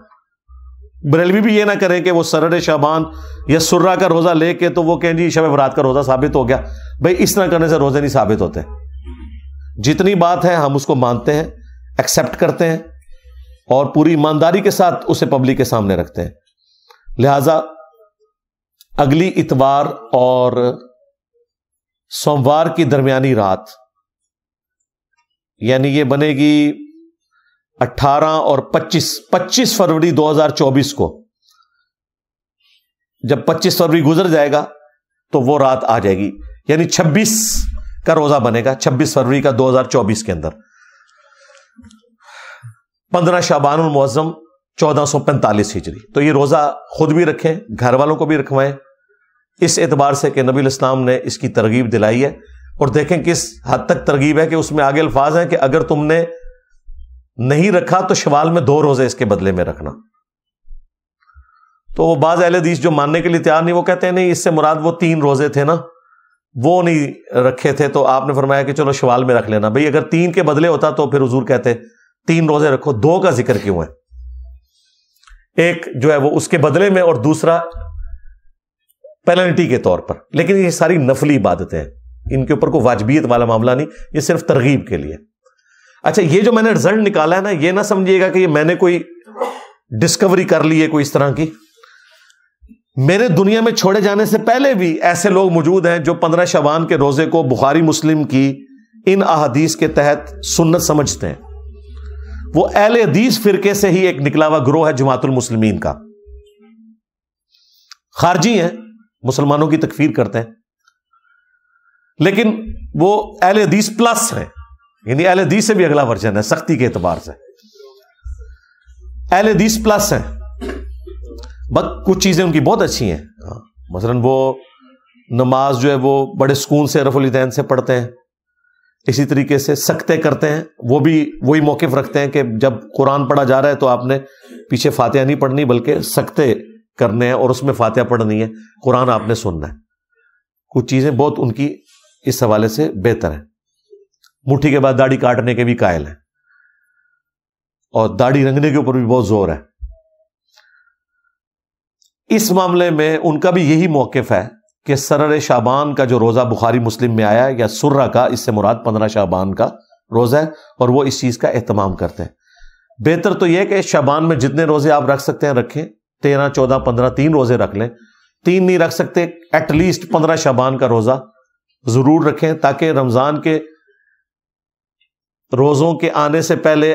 A: बरेलवी भी ये ना करें कि वो सरर शाबान या सुर्रा का रोज़ा लेके तो वो कहें जी शब बरात का रोज़ा साबित हो गया भाई इस तरह करने से रोज़े नहीं साबित होते जितनी बात है हम उसको मानते हैं एक्सेप्ट करते हैं और पूरी ईमानदारी के साथ उसे पब्लिक के सामने रखते हैं लिहाजा अगली इतवार और सोमवार की दरमियानी रात यानी ये बनेगी 18 और 25 25 फरवरी 2024 को जब 25 फरवरी गुजर जाएगा तो वो रात आ जाएगी यानी 26 का रोजा बनेगा 26 फरवरी का 2024 के अंदर पंद्रह शाबानमौजम चौदह सौ पैंतालीस हिजरी तो ये रोज़ा खुद भी रखें घर वालों को भी रखवाएं इस एतबार से कि नबी इस्लाम ने इसकी तरगीब दिलाई है और देखें किस हद तक तरगीब है कि उसमें आगे अल्फाज हैं कि अगर तुमने नहीं रखा तो शवाल में दो रोजे इसके बदले में रखना तो वो बाज अहलदीस जो मानने के लिए तैयार नहीं वो कहते हैं नहीं इससे मुराद वो तीन रोजे थे ना वो नहीं रखे थे तो आपने फरमाया कि चलो शवाल में रख लेना भाई अगर तीन के बदले होता तो फिर हजूर कहते तीन रोजे रखो दो का जिक्र क्यों है एक जो है वो उसके बदले में और दूसरा पेनल्टी के तौर पर लेकिन ये सारी नफली इबादतें हैं इनके ऊपर कोई वाजबियत वाला मामला नहीं ये सिर्फ तरगीब के लिए अच्छा ये जो मैंने रिजल्ट निकाला है ना ये ना समझिएगा कि ये मैंने कोई डिस्कवरी कर ली है कोई इस तरह की मेरे दुनिया में छोड़े जाने से पहले भी ऐसे लोग मौजूद हैं जो पंद्रह शबान के रोजे को बुखारी मुस्लिम की इन अहदीस के तहत सुन्नत समझते हैं वो एहल हदीस फिरके से ही एक निकला हुआ ग्रोह है जमातुल मुसलमीन का खारजी हैं मुसलमानों की तकफीर करते हैं लेकिन वो एहल हदीस प्लस है यानी एहल हदीस से भी अगला वर्जन है सख्ती के एतबार से एहल हदीस प्लस है बस कुछ चीजें उनकी बहुत अच्छी हैं हाँ, मसलन वो नमाज जो है वो बड़े सुकून से अरफुलदैन से पढ़ते हैं इसी तरीके से सख्ते करते हैं वो भी वही मौकेफ रखते हैं कि जब कुरान पढ़ा जा रहा है तो आपने पीछे फातिया नहीं पढ़नी बल्कि सख्ते करने हैं और उसमें फातिहा पढ़नी है कुरान आपने सुनना है कुछ चीज़ें बहुत उनकी इस हवाले से बेहतर है मुठ्ठी के बाद दाढ़ी काटने के भी कायल हैं और दाढ़ी रंगने के ऊपर भी बहुत जोर है इस मामले में उनका भी यही मौकेफ है कि सरर शाबान का जो रोज़ा बुखारी मुस्लिम में आया है या सुर्रा का इससे मुराद पंद्रह शाबान का रोज़ा है और वो इस चीज़ का एहतमाम करते हैं बेहतर तो यह कि शाबान में जितने रोज़े आप रख सकते हैं रखें तेरह चौदह पंद्रह तीन रोज़े रख लें तीन नहीं रख सकते एटलीस्ट पंद्रह शाबान का रोज़ा ज़रूर रखें ताकि रमज़ान के रोज़ों के आने से पहले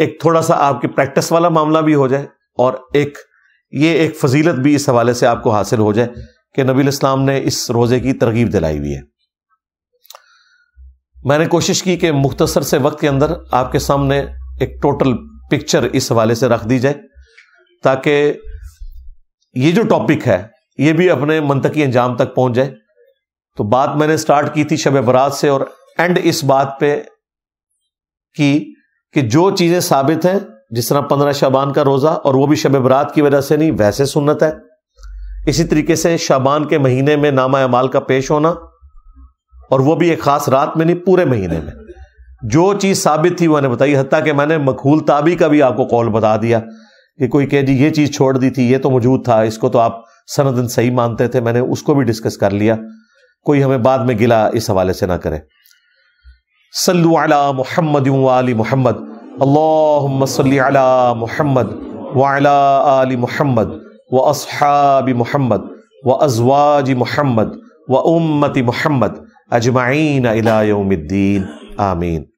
A: एक थोड़ा सा आपकी प्रैक्टिस वाला मामला भी हो जाए और एक ये एक फजीलत भी इस हवाले से आपको हासिल हो जाए कि नबी इस्लाम ने इस रोज़े की तरगीब दिलाई हुई है मैंने कोशिश की कि मुख्तसर से वक्त के अंदर आपके सामने एक टोटल पिक्चर इस हवाले से रख दी जाए ताकि ये जो टॉपिक है ये भी अपने मनतकी अंजाम तक पहुंच जाए तो बात मैंने स्टार्ट की थी शब बरात से और एंड इस बात पे की कि जो चीज़ें साबित हैं जिस तरह पंद्रह शबान का रोज़ा और वो भी शब बरात की वजह से नहीं वैसे सुनत है इसी तरीके से शाबान के महीने में नामा अमाल का पेश होना और वो भी एक खास रात में नहीं पूरे महीने में जो चीज़ साबित थी मैंने बताई हती कि मैंने मकहूल ताबी का भी आपको कॉल बता दिया कि कोई कह जी ये चीज़ छोड़ दी थी ये तो मौजूद था इसको तो आप सनदन सही मानते थे मैंने उसको भी डिस्कस कर लिया कोई हमें बाद में गिला इस हवाले से ना करे सल्लु अला मोहम्मद वाली मोहम्मद अल्लाह सल अला मोहम्मद वाला आली मोहम्मद وأصحاب محمد وأزواج محمد وأمة محمد أجمعين إلى يوم الدين آمين